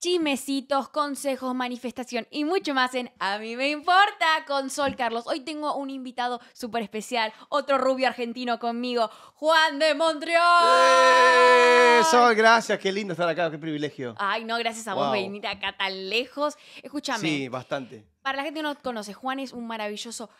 Chimecitos, consejos, manifestación y mucho más en A mí me importa con Sol Carlos. Hoy tengo un invitado súper especial, otro rubio argentino conmigo, Juan de Montreal. ¡Eh! Sol, gracias, qué lindo estar acá, qué privilegio. Ay, no, gracias a vos venir acá tan lejos. Escúchame. Sí, bastante. Para la gente que no conoce, Juan es un maravilloso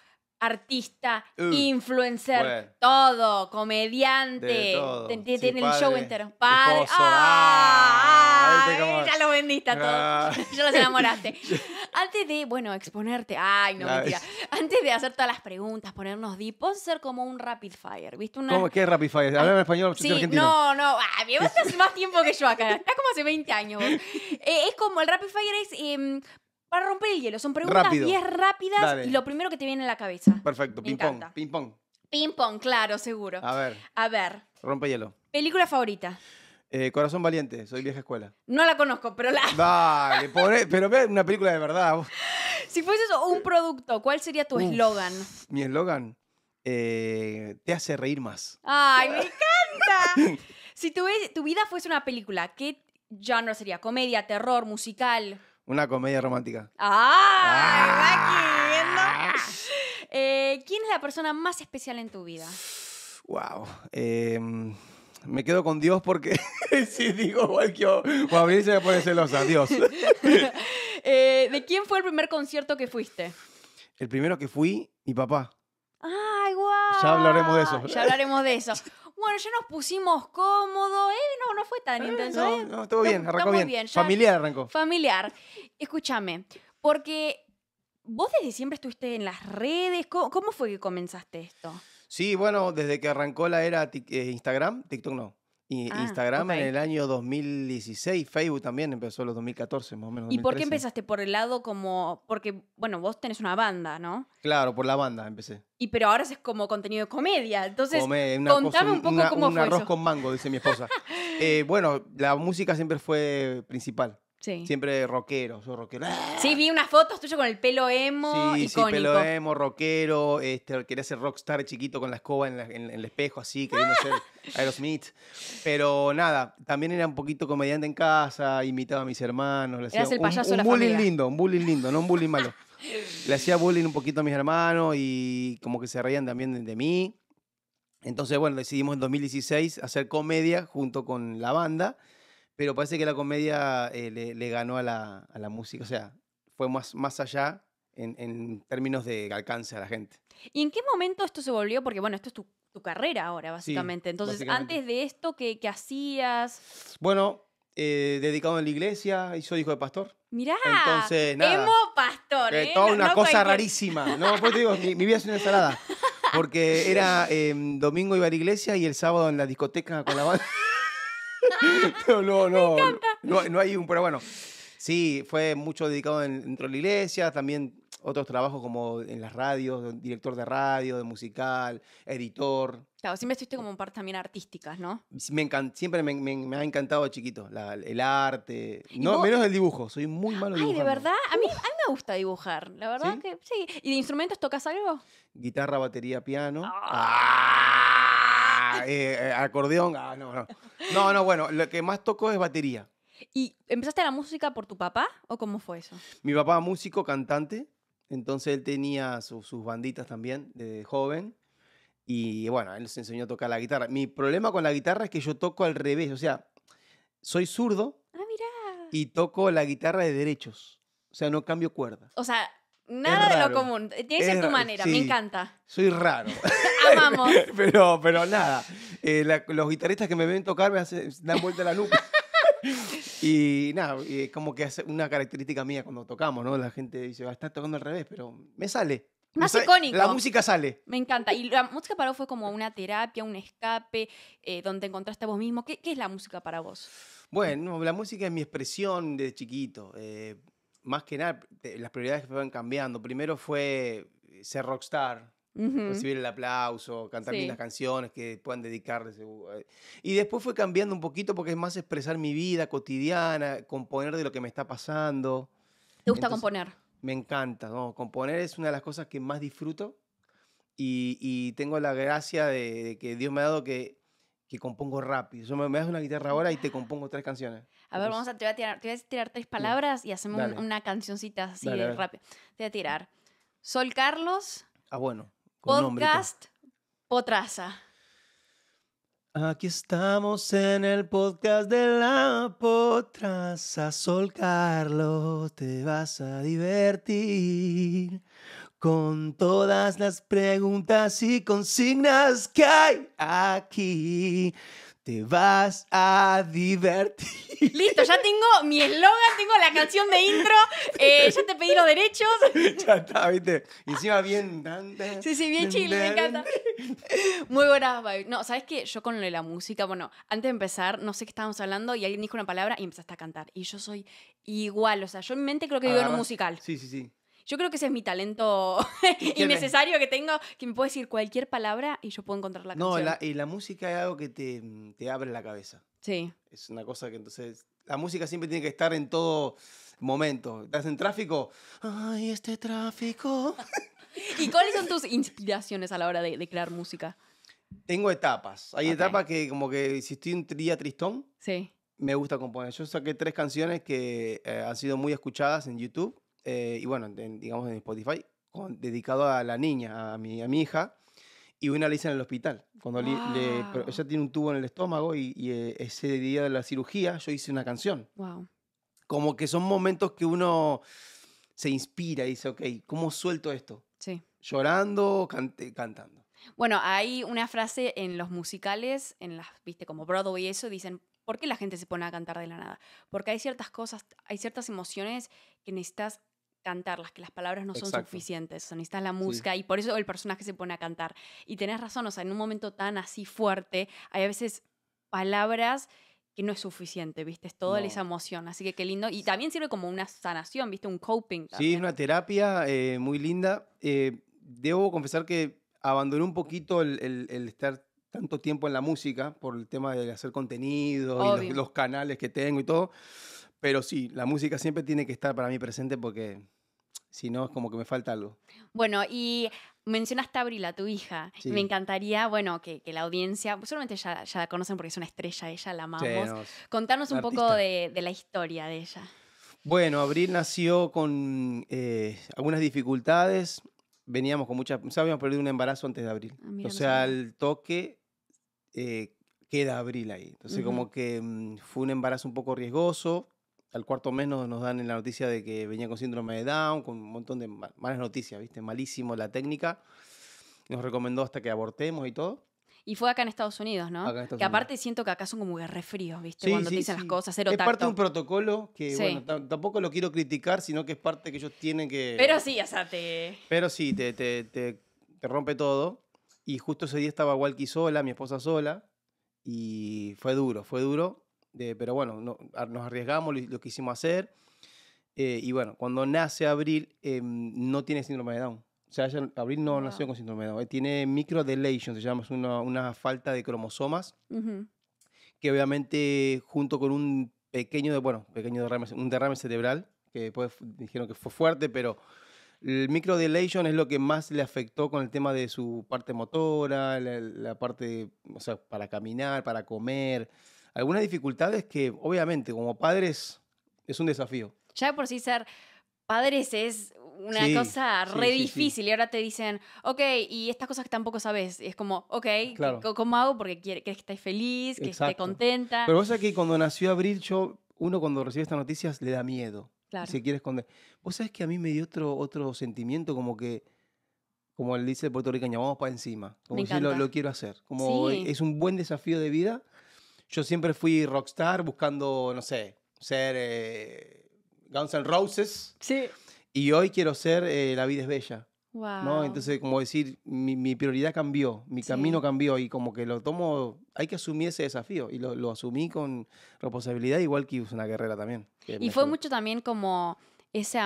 artista, uh, influencer, todo, comediante, todo. tiene el show entero. Padre, ah, ah, ah, ya lo vendiste a todos, ya los enamoraste. Antes de, bueno, exponerte, ay, no, mentira. Antes de hacer todas las preguntas, ponernos deep, puedes ser como un rapid fire, ¿viste? Una... ¿Cómo, ¿Qué es rapid fire? Hablar en español, sí, argentino. No, no, ah, vos estás más tiempo que yo acá, estás como hace 20 años eh, es como, el rapid fire es... Em, para romper el hielo, son preguntas 10 rápidas y lo primero que te viene a la cabeza. Perfecto, ping-pong. Ping-pong. Ping-pong, claro, seguro. A ver, A ver, rompe hielo. película favorita. Eh, Corazón valiente, soy vieja escuela. No la conozco, pero la, Dale, e-, pero ve una película de verdad. si fueses un producto, ¿cuál sería tu eslogan? Mi eslogan eh, te hace reír más. ¡Ay, me encanta! Si tu, vida fuese una película, ¿qué genre sería? ¿Comedia, terror, musical? Una comedia romántica. ¡Ah! Eh, ¿Quién es la persona más especial en tu vida? Wow. Em, me quedo con Dios porque si digo cualquier. Gabriel se me pone celosa. Dios. Eh, ¿De quién fue el primer concierto que fuiste? El primero que fui, mi papá. ¡Ay, Ya hablaremos de eso. Ya hablaremos de eso. Bueno, ya nos pusimos cómodos. Eh, no, no fue tan eh, intenso. No, ¿eh? no, estuvo bien, arrancó bien. bien. familiar arrancó. Familiar. Escúchame, porque vos desde siempre estuviste en las redes. ¿Cómo, fue que comenzaste esto? Sí, bueno, desde que arrancó la era eh, Instagram, TikTok no, Ah, Instagram en el año 2016, Facebook también empezó en los 2014, más o menos. ¿Y por qué empezaste por el lado como.? Porque, bueno, vos tenés una banda, ¿no? Claro, por la banda empecé. Y pero ahora es como contenido de comedia. Entonces, contame un poco cómo un fue. Un arroz con mango, dice mi esposa. Eh, bueno, la música siempre fue principal. Siempre rockero, soy rockero. Sí, vi unas fotos tuyas con el pelo emo. Sí, sí, pelo emo, rockero. Este, quería ser rockstar chiquito con la escoba en, el espejo, así, queriendo ser Aerosmith. Pero nada, también era un poquito comediante en casa, imitaba a mis hermanos. Le hacía un, bullying lindo, un bullying lindo, no un bullying malo. le hacía bullying un poquito a mis hermanos y como que se reían también de, de mí. Entonces, bueno, decidimos en 2016 hacer comedia junto con la banda pero parece que la comedia eh, le, ganó a la, a la, música, o sea, fue más, más allá en, en, términos de alcance a la gente. ¿Y en qué momento esto se volvió? Porque bueno, esto es tu, tu carrera ahora, básicamente. Entonces, antes de esto, ¿qué, hacías? Bueno, eh, dedicado en la iglesia y soy hijo de pastor. Mirá, Entonces, nada, emo pastor. Eh, toda una cosa rarísima. No, pues te digo, mi, vida es una ensalada. Porque era em, domingo iba a la iglesia y el sábado en la discoteca con la banda. no, no, no, no, hay un, pero bueno, sí, fue mucho dedicado dentro de la iglesia, también otros trabajos como en las radios, director de radio, de musical, editor. Claro, siempre estuviste como en partes también artísticas, ¿no? Me siempre me, ha encantado de chiquito, el arte, no, menos el dibujo, soy muy malo Ay, de verdad, a mí, me gusta dibujar, la verdad que sí. ¿Y de instrumentos tocas algo? Guitarra, batería, piano. Ah. Ah. Ah, eh, eh, acordeón, ah, no, no. bueno, lo que más toco es batería. ¿Y empezaste la música por tu papá o cómo fue eso? Mi papá músico, cantante, entonces él tenía sus banditas también de joven y bueno, él se enseñó a tocar la guitarra. Mi problema con la guitarra es que yo toco al revés, o sea, soy zurdo ah, y toco la guitarra de derechos, o sea, no cambio cuerdas. O sea, nada de lo común, tiene que ser tu manera, me encanta. Soy raro. amamos. Pero, pero nada, eh, los guitarristas que me ven tocar me hacen, dan vuelta la lupa. y nada, es como que es una característica mía cuando tocamos, ¿no? La gente dice, va, ah, estar tocando al revés, pero me sale. Más icónico. La música sale. Me encanta. Y la música para vos fue como una terapia, un escape, eh, donde encontraste a vos mismo. ¿Qué, es la música para vos? Bueno, la música es mi expresión desde chiquito. Eh, más que nada, las prioridades que fueron cambiando. Primero fue ser rockstar, recibir el aplauso, cantar bien las canciones que puedan dedicarles. Eh. Y después fue cambiando un poquito porque es más expresar mi vida cotidiana, componer de lo que me está pasando. ¿Te gusta componer? Me encanta, ¿no? Componer es una de las cosas que más disfruto y, tengo la gracia de, que Dios me ha dado que, que compongo rápido. Yo me, das una guitarra ahora y te compongo tres canciones. A ver, vamos a, te, voy a tirar, tres palabras y hacemos una cancioncita así de rápido Te voy a tirar Sol Carlos. Ah, bueno. Podcast Potraza. Aquí estamos en el podcast de la Potraza. Sol Carlos, te vas a divertir con todas las preguntas y consignas que hay aquí te vas a divertir. Listo, ya tengo mi eslogan, tengo la canción de intro, eh, ya te pedí los derechos. Ya está, viste. encima bien. Sí, sí, bien chile, me encanta. Muy buena, baby. No, ¿sabes qué? Yo con lo de la música, bueno, antes de empezar, no sé qué estábamos hablando y alguien dijo una palabra y empezaste a cantar. Y yo soy igual, o sea, yo en mente creo que vivo en un musical. Sí, sí, sí. Yo creo que ese es mi talento innecesario que tengo, que me puede decir cualquier palabra y yo puedo encontrar la canción. No, y la música es algo que te, abre la cabeza. Sí. Es una cosa que entonces la música siempre tiene que estar en todo momento. Estás en tráfico. Ay, este tráfico. ¿Y cuáles son tus inspiraciones a la hora de, crear música? Tengo etapas. Hay etapas que como que si estoy un día tristón, sí. me gusta componer. Yo saqué tres canciones que eh, han sido muy escuchadas en YouTube eh, y bueno, digamos en Spotify, con, dedicado a la niña, a mi, a mi hija, y una la hice en el hospital. Cuando ella tiene un tubo en el estómago y, eh, ese día de la cirugía yo hice una canción. Wow. Como que son momentos que uno se inspira y dice, ok, ¿cómo suelto esto? Sí. Llorando, cante, cantando. Bueno, hay una frase en los musicales, en las, viste, como Broadway y eso, dicen, ¿por qué la gente se pone a cantar de la nada? Porque hay ciertas cosas, hay ciertas emociones que necesitas cantarlas, que las palabras no son suficientes, o la música y por eso el personaje se pone a cantar. Y tenés razón, o sea, en un momento tan así fuerte, hay a veces palabras que no es suficiente, ¿viste? Es toda esa emoción, así que qué lindo. Y también sirve como una sanación, ¿viste? Un coping. También. Sí, es una terapia eh, muy linda. Eh, debo confesar que abandoné un poquito el, estar tanto tiempo en la música por el tema de hacer contenido y los canales que tengo y todo. Pero sí, la música siempre tiene que estar para mí presente porque si no es como que me falta algo. Bueno, y mencionaste a Abril, a tu hija. Me encantaría, bueno, que, la audiencia, solamente ya, la conocen porque es una estrella, ella la amamos. Contarnos un poco de, la historia de ella. Bueno, Abril nació con eh, algunas dificultades. Veníamos con muchas. habíamos perdido un embarazo antes de abril. Ah, o sea, el toque eh, queda abril ahí. Entonces, como que mm, fue un embarazo un poco riesgoso al cuarto mes nos, dan la noticia de que venía con síndrome de Down, con un montón de malas noticias, ¿viste? Malísimo la técnica. Nos recomendó hasta que abortemos y todo. Y fue acá en Estados Unidos, ¿no? que aparte siento que acá son como fríos, ¿viste? Cuando te dicen las cosas, cero Es parte de un protocolo que, tampoco lo quiero criticar, sino que es parte que ellos tienen que... Pero sí, o sea, te... Pero sí, te, rompe todo. Y justo ese día estaba Walkie sola, mi esposa sola, y fue duro, fue duro pero bueno, nos arriesgamos, lo, que quisimos hacer. Eh, y bueno, cuando nace Abril, em, no tiene síndrome de Down. O sea, Abril no nació con síndrome de Down. Eh, tiene microdelation, se llama, una, falta de cromosomas, que obviamente junto con un pequeño, de, bueno, pequeño derrame, un derrame cerebral, que después dijeron que fue fuerte, pero el microdelation es lo que más le afectó con el tema de su parte motora, la, la parte, o sea, para caminar, para comer algunas dificultades que obviamente como padres es un desafío. Ya por sí ser padres es una cosa re difícil y ahora te dicen, ok, y estas cosas que tampoco sabes, es como, ok, ¿cómo hago? Porque quieres que estés feliz, que esté contenta. Pero vos que cuando nació Abril, yo, uno cuando recibe estas noticias le da miedo. Claro. se quiere esconder. Vos sabés que a mí me dio otro, otro sentimiento como que, como él dice el puertorriqueño, vamos para encima. Como si lo, lo, quiero hacer. Como es un buen desafío de vida yo siempre fui rockstar buscando, no sé, ser eh, Guns N' Roses. Sí. Y hoy quiero ser eh, La vida es bella. Wow. ¿no? Entonces, como decir, mi, prioridad cambió, mi camino cambió y como que lo tomo, hay que asumir ese desafío y lo, asumí con responsabilidad, igual que una guerrera también. Y fue mucho también como ese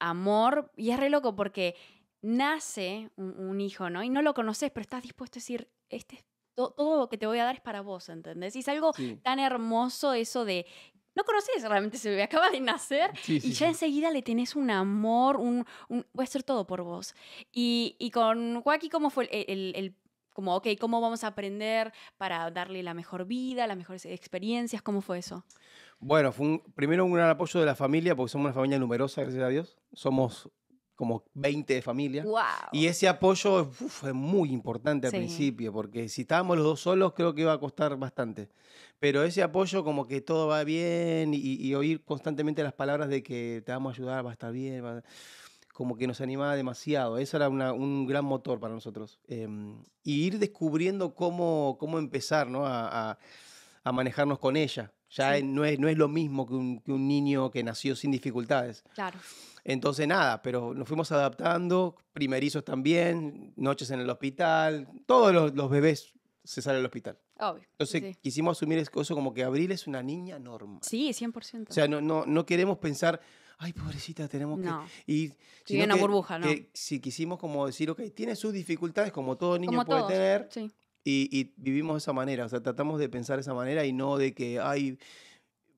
amor, y es re loco porque nace un, un, hijo, ¿no? Y no lo conoces, pero estás dispuesto a decir, este es todo lo que te voy a dar es para vos, ¿entendés? Y es algo tan hermoso eso de no conoces, realmente se acaba de nacer y ya enseguida le tenés un amor, un, voy a hacer todo por vos. Y, con Joaquín, ¿cómo fue el, como, ok, cómo vamos a aprender para darle la mejor vida, las mejores experiencias? ¿Cómo fue eso? Bueno, fue un, primero un gran apoyo de la familia, porque somos una familia numerosa, gracias a Dios. Somos como 20 familias. familia. Y ese apoyo fue muy importante al principio, porque si estábamos los dos solos, creo que iba a costar bastante. Pero ese apoyo, como que todo va bien, y, oír constantemente las palabras de que te vamos a ayudar, va a estar bien, como que nos animaba demasiado. Eso era un gran motor para nosotros. Em, y ir descubriendo cómo, cómo empezar a, manejarnos con ella. Ya no, es, no es lo mismo que un, que un niño que nació sin dificultades. Claro. Entonces, nada, pero nos fuimos adaptando, primerizos también, noches en el hospital, todos los, bebés se salen al hospital. Entonces, quisimos asumir eso como que Abril es una niña normal. Sí, 100%. O sea, no, queremos pensar, ay, pobrecita, tenemos que... Y, una burbuja, ¿no? si quisimos como decir, ok, tiene sus dificultades como todo niño puede tener. Y, y, vivimos de esa manera, o sea, tratamos de pensar de esa manera y no de que, ay,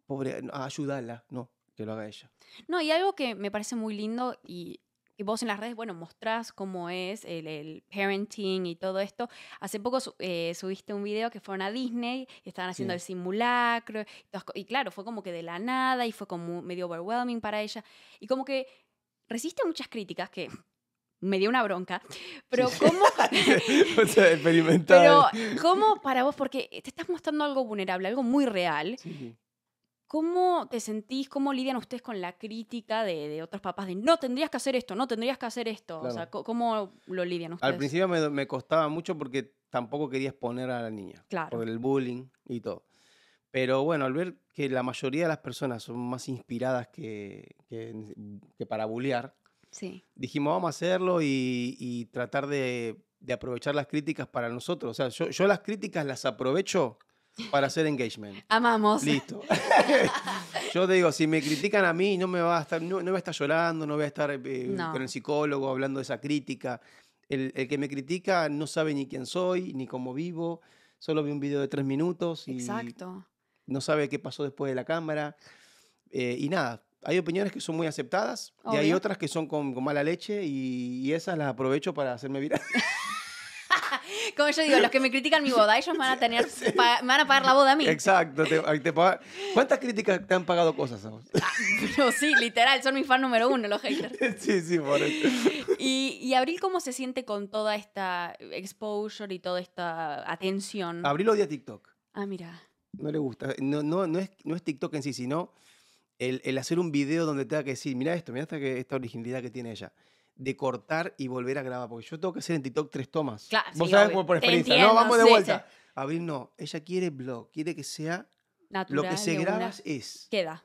pobre, ayúdala, no lo haga ella. No, y algo que me parece muy lindo y vos en las redes, bueno, mostrás cómo es el, parenting y todo esto. Hace poco eh, subiste un video que fueron a Disney y estaban haciendo el simulacro. Y, claro, fue como que de la nada y fue como medio overwhelming para ella. Y como que resiste muchas críticas que me dio una bronca, pero como cómo... o Pero para vos, porque te estás mostrando algo vulnerable, algo muy real. ¿Cómo te sentís, cómo lidian ustedes con la crítica de, otros papás de no tendrías que hacer esto, no tendrías que hacer esto? O sea, ¿cómo lo lidian ustedes? Al principio me, costaba mucho porque tampoco quería exponer a la niña. Claro. Por el bullying y todo. Pero bueno, al ver que la mayoría de las personas son más inspiradas que, que, para bullear, dijimos vamos a hacerlo y, tratar de, aprovechar las críticas para nosotros. O sea, yo, yo las críticas las aprovecho para hacer engagement. Amamos. Listo. Yo te digo, si me critican a mí, no me va a estar, no, no voy a estar llorando, no voy a estar eh, eh, con el psicólogo hablando de esa crítica. El, el, que me critica no sabe ni quién soy, ni cómo vivo. Solo vi un video de tres minutos y Exacto. no sabe qué pasó después de la cámara. Eh, y nada, hay opiniones que son muy aceptadas y hay otras que son con, mala leche y, y, esas las aprovecho para hacerme viral. Como yo digo, los que me critican mi boda, ellos van a tener, me van a pagar la boda a mí. Exacto. ¿Cuántas críticas te han pagado cosas ah, sí, literal, son mi fan número uno, los haters. Sí, sí, por eso. Y, y Abril, ¿cómo se siente con toda esta exposure y toda esta atención? Abril odia TikTok. Ah, mira. No le gusta. No, no, no, es, no es TikTok en sí, sino el, hacer un video donde tenga que decir, mira esto, mira esta, esta originalidad que tiene ella de cortar y volver a grabar, porque yo tengo que hacer en TikTok tres tomas. Claro, Vos sabés por experiencia. no, vamos de vuelta. Abril Abrir no. Ella quiere blog, quiere que sea Natural, lo que se graba es. Queda.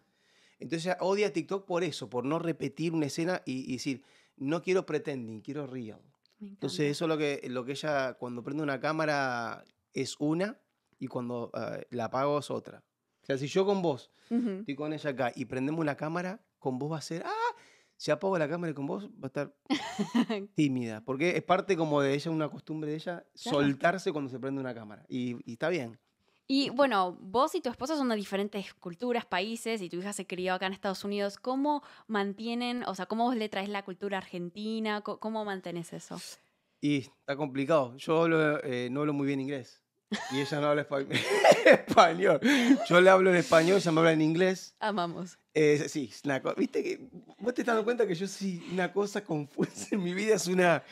Entonces ella odia TikTok por eso, por no repetir una escena y, decir, no quiero pretending, quiero real. Entonces eso es lo que, lo que ella, cuando prende una cámara es una y cuando eh, la apago es otra. O sea, si yo con vos estoy con ella acá y prendemos una cámara, con vos va a ser, ah, si apago la cámara con vos, va a estar tímida. Porque es parte como de ella, una costumbre de ella, soltarse cuando se prende una cámara. Y, está bien. Y bueno, vos y tu esposa son de diferentes culturas, países, y tu hija se crió acá en Estados Unidos. ¿Cómo mantienen, o sea, cómo vos le traes la cultura argentina? ¿Cómo, mantienes eso? Y está complicado. Yo eh, no hablo muy bien inglés. Y ella no habla español. Yo le hablo en español, ella me habla en inglés. Amamos. Eh, sí, viste que vos te estás dando cuenta que yo sí, una cosa confusa en mi vida es una,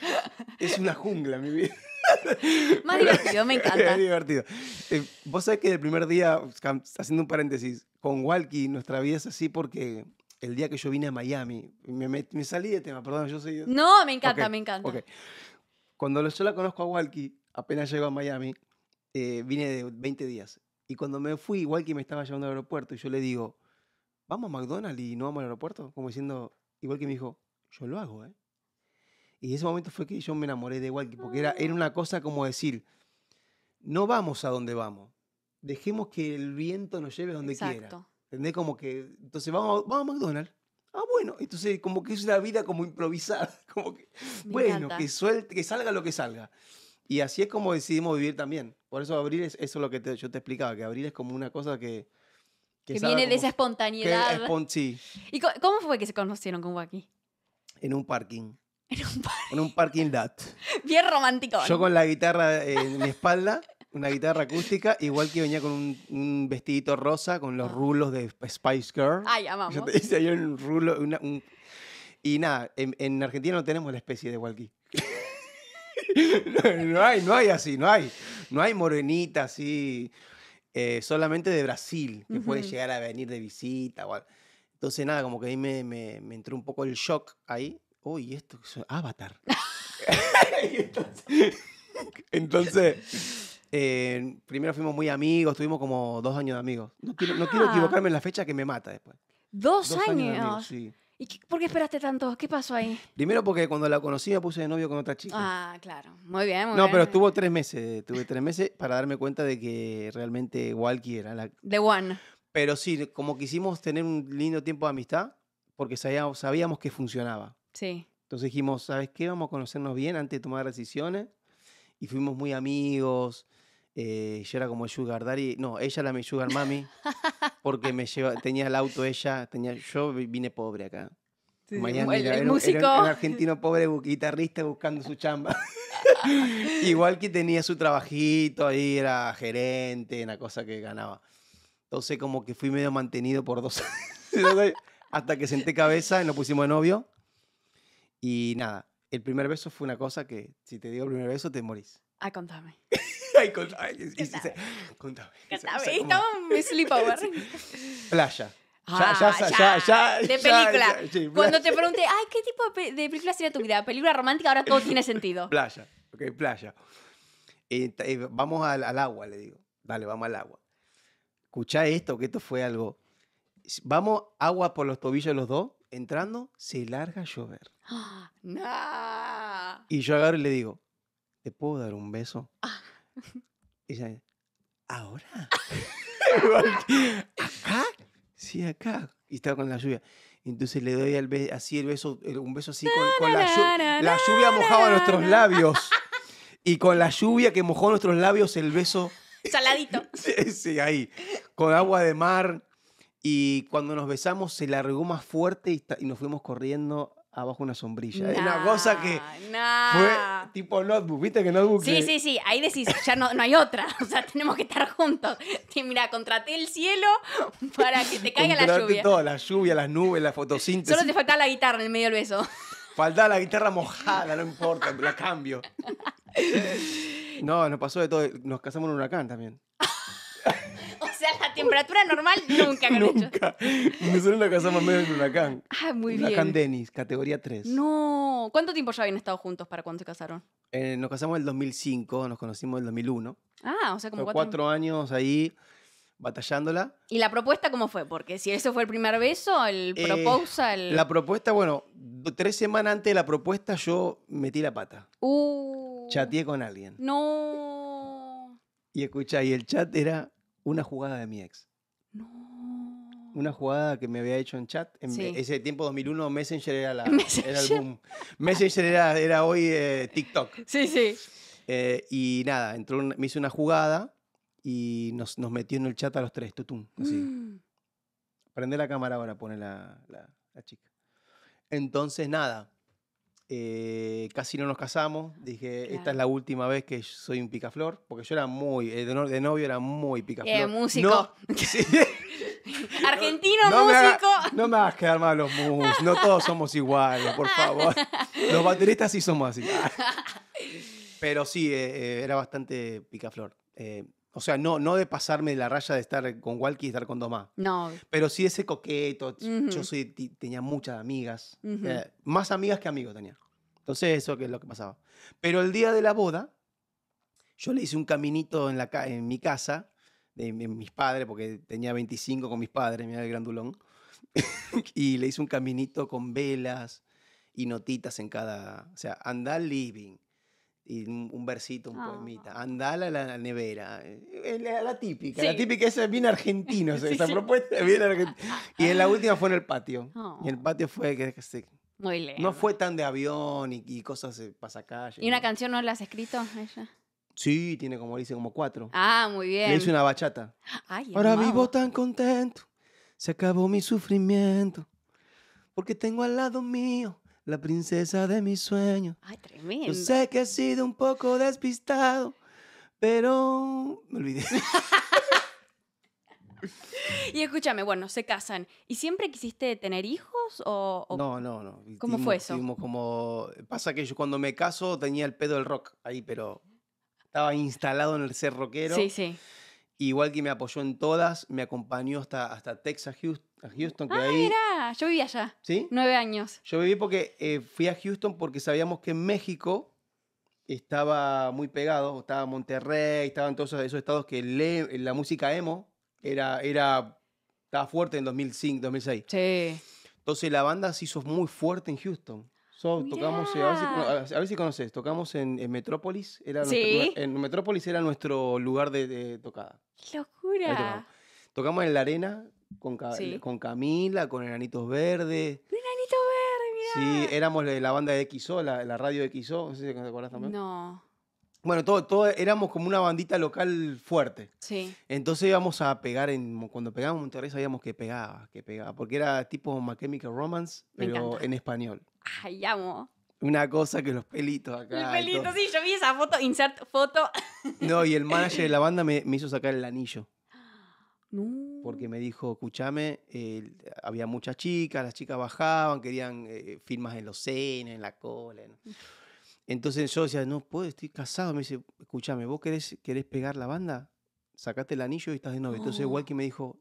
es una jungla, mi vida. Más divertido, me encanta. Es divertido. Eh, vos sabés que el primer día, haciendo un paréntesis, con Walkie nuestra vida es así porque el día que yo vine a Miami, me, me, salí de tema, perdón, yo soy... No, me encanta, me encanta. Okay. Cuando yo la conozco a Walkie, apenas llego a Miami, eh, vine de 20 días. Y cuando me fui, Walkie me estaba llevando al aeropuerto y yo le digo vamos a McDonald's y no vamos al aeropuerto, como diciendo, igual que me dijo, yo lo hago, ¿eh? Y ese momento fue que yo me enamoré de que porque era, era una cosa como decir, no vamos a donde vamos, dejemos que el viento nos lleve donde quiera. ¿Entendés? Como que, entonces vamos, vamos a McDonald's. Ah, bueno, entonces como que es una vida como improvisada, como que, bueno, que suelte, que salga lo que salga. Y así es como decidimos vivir también. Por eso abrir es eso es lo que yo te explicaba, que abrir es como una cosa que, que, viene de esa espontaneidad. sí. ¿Y cómo fue que se conocieron con Joaquín? En un parking. En un, en un parking lot. Bien romántico. Yo con la guitarra eh, en mi espalda, una guitarra acústica, igual que venía con un, vestidito rosa con los ah. rulos de Spice Girl. Ay, amamos. Yo te un rulo, y nada, en, Argentina no tenemos la especie de walkie. no, hay, no hay así, no hay. No hay morenita así, eh, solamente de Brasil, que puede llegar a venir de visita. Entonces, nada, como que ahí me, me, entró un poco el shock ahí. Uy, esto es Avatar. entonces, eh, primero fuimos muy amigos, tuvimos como dos años de amigos. No quiero, ah. equivocarme en la fecha que me mata después. Dos, años. ¿Y por qué esperaste tanto? ¿Qué pasó ahí? Primero porque cuando la conocí me puse de novio con otra chica. Ah, claro. Muy bien, muy No, pero estuvo tres meses. Tuve tres meses para darme cuenta de que realmente Walkie era la... The one. Pero sí, como quisimos tener un lindo tiempo de amistad, porque sabíamos que funcionaba. Sí. Entonces dijimos, ¿sabes qué? Vamos a conocernos bien antes de tomar decisiones. Y fuimos muy amigos. Eh, yo era como Sugar Daddy. No, ella era mi Sugar Mami. Porque me lleva, tenía el auto ella. Tenía, yo vine pobre acá. Mañana era, Era un, argentino pobre guitarrista buscando su chamba. Igual que tenía su trabajito ahí, era gerente, una cosa que ganaba. Entonces, como que fui medio mantenido por dos años. hasta que senté cabeza y nos pusimos de novio. Y nada, el primer beso fue una cosa que, si te digo el primer beso, te morís. Ah, contame. Ay, contame Estaba en sleepover. Playa. Ah, ya, ya, ya, de película. Cuando te pregunté, ay, ¿qué tipo de, película sería tu vida? Película romántica, ahora todo tiene sentido. Playa, ok, playa. Eh, eh, vamos al, agua, le digo. Dale, vamos al agua. Escucha esto, que esto fue algo. Vamos agua por los tobillos los dos, entrando, se larga a llover. Y yo agarro y le digo, ¿te puedo dar un beso? Ah. Y ¿ahora? ¿Acá? Sí, acá. Y estaba con la lluvia. Entonces le doy así el beso, un beso así con, la, lluvia. La lluvia mojaba nuestros labios. Y con la lluvia que mojó nuestros labios, el beso. Saladito. sí, ahí. Con agua de mar. Y cuando nos besamos, se largó más fuerte y, y nos fuimos corriendo abajo una sombrilla. es una cosa que fue tipo notebook. ¿Viste que notebook? Sí, sí, sí. Ahí decís, ya no, no hay otra. O sea, tenemos que estar juntos. Sí, mira, contraté el cielo para que te caiga la lluvia. Todo, la lluvia, las nubes, la fotosíntesis. Solo te faltaba la guitarra en el medio del beso. Faltaba la guitarra mojada, no importa, la cambio. No, nos pasó de todo. Nos casamos en un huracán también. sea, la temperatura normal nunca me Nunca. Nosotros la casamos medio en huracán. Ah, muy bien. Huracán Dennis, categoría 3. No. ¿Cuánto tiempo ya habían estado juntos para cuando se casaron? Eh, nos casamos en el 2005, nos conocimos en el 2001. Ah, o sea, como cuatro... cuatro años ahí batallándola. ¿Y la propuesta cómo fue? Porque si ese fue el primer beso, el eh, proposal. la propuesta, bueno, tres semanas antes de la propuesta yo metí la pata. Uh, Chateé con alguien. No. Y escucha, y el chat era una jugada de mi ex. No. Una jugada que me había hecho en chat. En ese tiempo 2001 Messenger era, la, Messenger. Era el boom. Messenger era, hoy eh, TikTok. Sí, sí. Eh, y nada, entró me hizo una jugada y nos, metió en el chat a los tres, tutum, así. Mm. Prende la cámara ahora, pone la, la chica. Entonces, nada, eh, casi no nos casamos. Dije, esta es la última vez que soy un picaflor, porque yo era muy, eh, de, novio era muy picaflor. Eh, músico. No, Argentino músico. no me hagas quedar mal los mus, no todos somos iguales, por favor. Los bateristas sí somos así. Pero sí, era bastante picaflor. O sea, no, no de pasarme de la raya de estar con Walkie y estar con dos más. No. Pero sí ese coqueto. Yo soy, tenía muchas amigas. más amigas que amigos tenía. Entonces eso que es lo que pasaba. Pero el día de la boda, yo le hice un caminito en, la, en mi casa, de, mis padres, porque tenía 25 con mis padres, mira el grandulón, y le hice un caminito con velas y notitas en cada, o sea, andal living, y un, versito, un ah. poemita. Andala a la, nevera. Eh, la, típica, la típica es bien argentino, esa propuesta bien argentina. Y en la última fue en el patio. Y el oh. patio fue que, no fue tan de avión y, cosas de eh, pasacalle. ¿Y una canción no la has escrito ella? Sí, tiene como dice como cuatro. Ah, muy bien. es hice una bachata. Ahora vivo tan contento. Se acabó mi sufrimiento. Porque tengo al lado mío la princesa de mis sueños. Ay, tremendo. Yo sé que he sido un poco despistado, pero me olvidé. y escúchame, bueno, se casan. ¿Y siempre quisiste tener hijos o...? No, no, no. ¿Cómo fue eso? como... Pasa que yo cuando me caso tenía el pedo del rock ahí, pero estaba instalado en el ser rockero. Sí, sí. Igual que me apoyó en todas, me acompañó hasta, hasta Texas, Houston. Que ah, mira, yo vivía allá. ¿Sí? Nueve años. Yo viví porque eh, fui a Houston porque sabíamos que en México estaba muy pegado, estaba Monterrey, estaban todos esos estados que lee, la música emo era, era, estaba fuerte en 2005, 2006. Sí. Entonces la banda se hizo muy fuerte en Houston. tocamos, eh, a, ver si, conoces, tocamos en, Metrópolis. en Metrópolis era nuestro lugar de, tocada. locura! Tocamos. en la arena con, con Camila, con Enanitos Verdes. ¡Enanitos Verde! mira Sí, éramos la, banda de XO, la, radio de XO. No sé si te acuerdas también. No. Bueno, todos todo, éramos como una bandita local fuerte. Sí. Entonces íbamos a pegar en. Cuando pegábamos en Monterrey sabíamos que pegaba, que pegaba. Porque era tipo Macchemical Romance, pero en español. Ay, amo. Una cosa que los pelitos acá. Los pelitos, sí, yo vi esa foto, insert foto. No, y el manager de la banda me, hizo sacar el anillo. No. Porque me dijo, escúchame, había muchas chicas, las chicas bajaban, querían eh, firmas en los senos, en la cola. Entonces yo decía, no puedo, estoy casado. Me dice, escúchame, ¿vos querés, querés pegar la banda? Sacate el anillo y estás de novio. Entonces Walkie me dijo,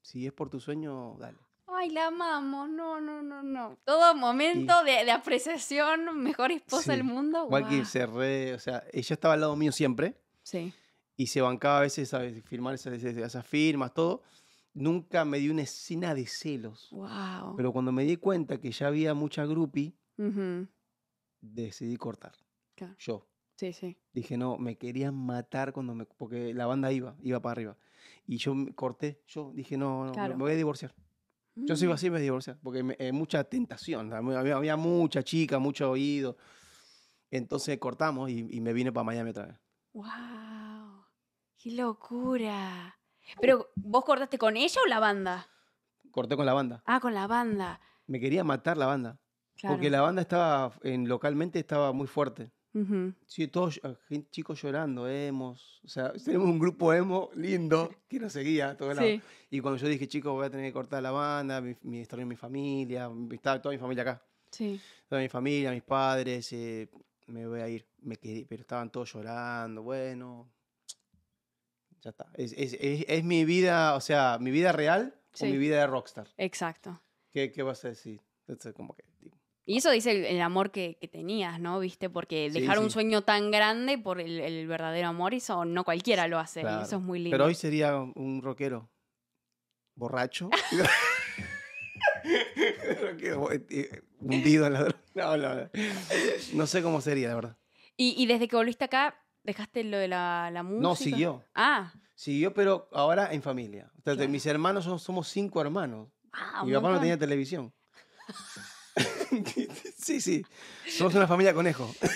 si es por tu sueño, dale. Ay, la amamos, no, no, no, no. Todo momento de, apreciación, mejor esposa del mundo. Walkie cerré, o sea, ella estaba al lado mío siempre. Sí. Y se bancaba a veces a firmar esas, esas firmas, todo. Nunca me dio una escena de celos. Wow. Pero cuando me di cuenta que ya había mucha grupi, uh decidí cortar. Yo. Sí, sí. Dije, no, me querían matar cuando me, porque la banda iba, iba para arriba. Y yo corté, yo dije, no, no me voy a divorciar. Yo sigo mm. así, me divorciar, porque eh, mucha tentación, había, mucha chica, mucho oído. Entonces cortamos y, me vine para Miami otra vez. ¡Wow! ¡Qué locura! Pero, ¿vos cortaste con ella o la banda? Corté con la banda. Ah, con la banda. Me quería matar la banda. Porque la banda estaba, en, localmente estaba muy fuerte. Sí, todos ah, chicos llorando, emos. O sea, tenemos un grupo emo lindo que nos seguía a todos sí. Y cuando yo dije, chicos, voy a tener que cortar la banda, mi, mi historia mi familia, estaba toda mi familia acá. Sí. Toda mi familia, mis padres, eh, me voy a ir. Me quedé, pero estaban todos llorando, bueno. Ya está. Es, mi vida, o sea, mi vida real o mi vida de rockstar. Exacto. ¿Qué, vas a decir? Entonces, como que. Y eso dice el, amor que, tenías, ¿no? ¿Viste? Porque dejar un sueño tan grande por el, verdadero amor, eso no cualquiera lo hace. eso es muy lindo. Pero hoy sería un rockero borracho. Eh, eh, hundido en no, sé cómo sería, de verdad. ¿Y, desde que volviste acá, dejaste lo de la, música? No, siguió. Ah. Siguió, pero ahora en familia. O Mis hermanos somos, cinco hermanos. Ah, Mi papá no tenía televisión. sí, sí. Somos una familia conejo.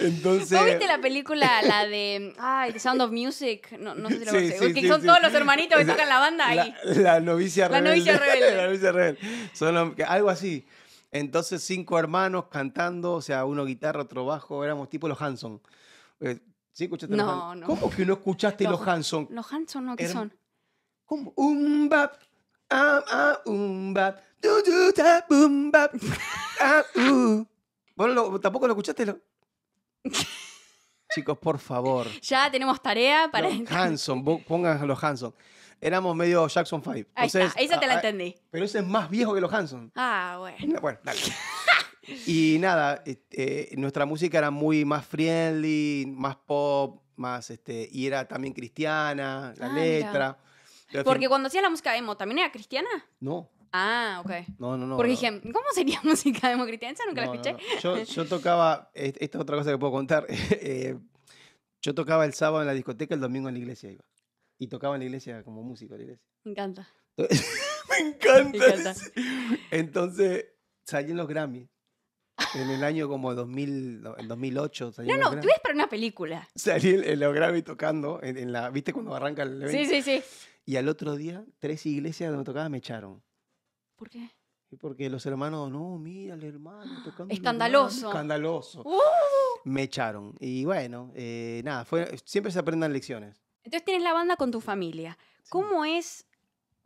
Entonces. ¿Vos viste la película, la de. Sound of Music? No, no sé si lo sí, Que son todos los hermanitos que tocan la banda ahí. La, novicia rebelde. La novicia rebelde. algo así. Entonces, cinco hermanos cantando, o sea, uno guitarra, otro bajo, éramos tipo los Hanson. Eh, ¿Sí escuchaste no, los Hanson? No. ¿Cómo que no escuchaste los, Hanson? Los Hanson, no, ¿qué son? ¿Cómo? Un bap. Bueno, tampoco lo escuchaste. Chicos, por favor. Ya tenemos tarea para. Hanson, pongan los Hanson. Éramos medio Jackson 5. Ahí Entonces, te la ah, ah, entendí. Pero ese es más viejo que los Hanson. Ah, bueno. Bueno, dale. y nada, este, nuestra música era muy más friendly, más pop, más este, y era también cristiana, la ah, letra. Porque cuando hacía la música emo, ¿también era cristiana? No. Ah, ok. No, no, no. Porque dije, ¿cómo sería música emo cristiana? nunca la escuché. yo, tocaba, esta es otra cosa que puedo contar. Eh, yo tocaba el sábado en la discoteca, y el domingo en la iglesia iba. Y tocaba en la iglesia como músico de la iglesia. Me encanta. me encanta. Me encanta. Entonces, salí en los Grammys en el año como 2000, 2008. no, no, tú para una película. Salí en el tocando, en, la, ¿viste cuando arranca el evento? Sí, sí, sí. Y al otro día, tres iglesias donde tocaba me echaron. ¿Por qué? Porque los hermanos, no, mira el hermano tocando. Escandaloso. escandaloso. ¡Uh! Me echaron. Y bueno, eh, nada, fue, siempre se aprendan lecciones. Entonces tienes la banda con tu familia. ¿Cómo es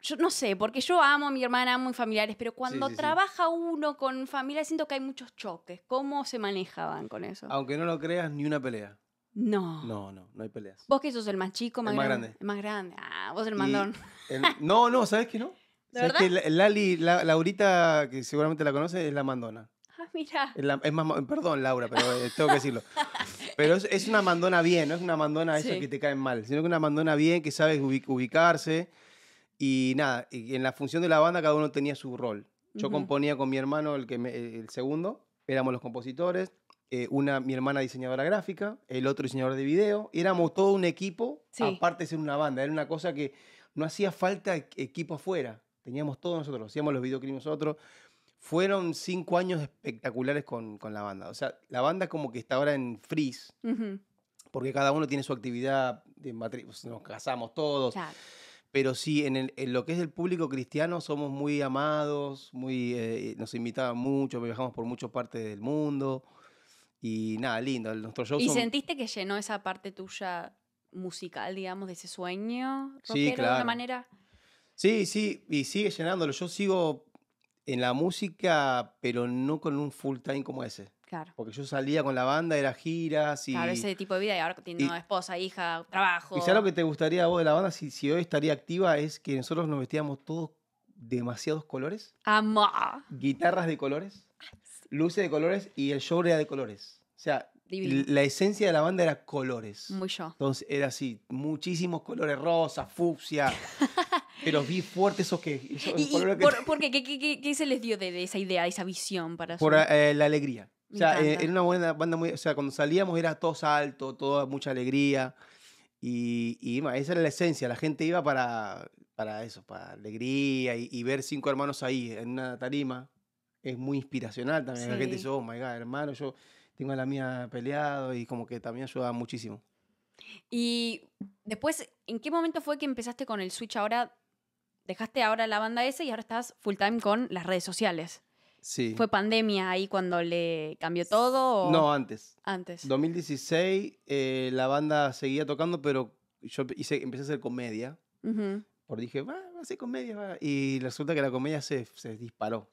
yo no sé, porque yo amo a mi hermana, amo a mis familiares, pero cuando trabaja uno con familia siento que hay muchos choques. ¿Cómo se manejaban con eso? Aunque no lo creas, ni una pelea. No. No, no, no hay peleas. ¿Vos que sos el más chico, más, grande? más grande? Ah, vos el mandón. no, no, ¿sabes qué no? ¿De que Lali, Laurita, que seguramente la conoce, es la mandona. Ah, mira. Es, más, perdón, Laura, pero eh, tengo que decirlo. Pero es, una mandona bien, no es una mandona esa que te cae mal, sino que una mandona bien que sabe ubicarse y nada, y en la función de la banda cada uno tenía su rol. Yo componía con mi hermano, el, que eh, el segundo, éramos los compositores, eh, una, mi hermana diseñadora gráfica, el otro diseñador de video, éramos todo un equipo, aparte de ser una banda, era una cosa que no hacía falta e-, equipo afuera, teníamos todos nosotros, hacíamos los videoclips nosotros. Fueron cinco años espectaculares con, con, la banda. O sea, la banda como que está ahora en freeze, porque cada uno tiene su actividad, de nos casamos todos. Claro. Pero sí, en, en, lo que es el público cristiano somos muy amados, muy, eh, nos invitaban mucho, viajamos por muchas partes del mundo. Y nada, lindo, nuestro show. ¿Y sentiste que llenó esa parte tuya musical, digamos, de ese sueño? sí, De alguna manera. Sí, sí, y sigue llenándolo. Yo sigo en la música, pero no con un full time como ese. Porque yo salía con la banda, era giras y. Claro, ese tipo de vida y ahora que y, esposa, hija, trabajo. Quizá lo que te gustaría a vos de la banda, si, hoy estaría activa, es que nosotros nos vestíamos todos demasiados colores. Guitarras de colores, ah, luces de colores y el show era de colores. O sea, la esencia de la banda era colores. Muy yo. Entonces era así, muchísimos colores, rosa, fucsia. Pero vi fuerte esos que... ¿Y, por, qué? ¿Qué, qué, qué, se les dio de, esa idea, de esa visión para Por eh, la alegría o sea, eh, era una buena banda O sea, cuando salíamos era todo salto, toda mucha alegría. Y, esa era la esencia. La gente iba para, eso, para alegría y, ver cinco hermanos ahí en una tarima. Es muy inspiracional también. La gente dice, oh my god, hermano, yo tengo a la mía peleado y como que también ayuda muchísimo. Y después, ¿en qué momento fue que empezaste con el Switch ahora? Dejaste ahora la banda esa y ahora estás full time con las redes sociales. ¿Fue pandemia ahí cuando le cambió todo? No, antes. Antes. 2016 eh, la banda seguía tocando, pero yo hice, empecé a hacer comedia. Por dije, va, va a hacer comedia. Y resulta que la comedia se, disparó.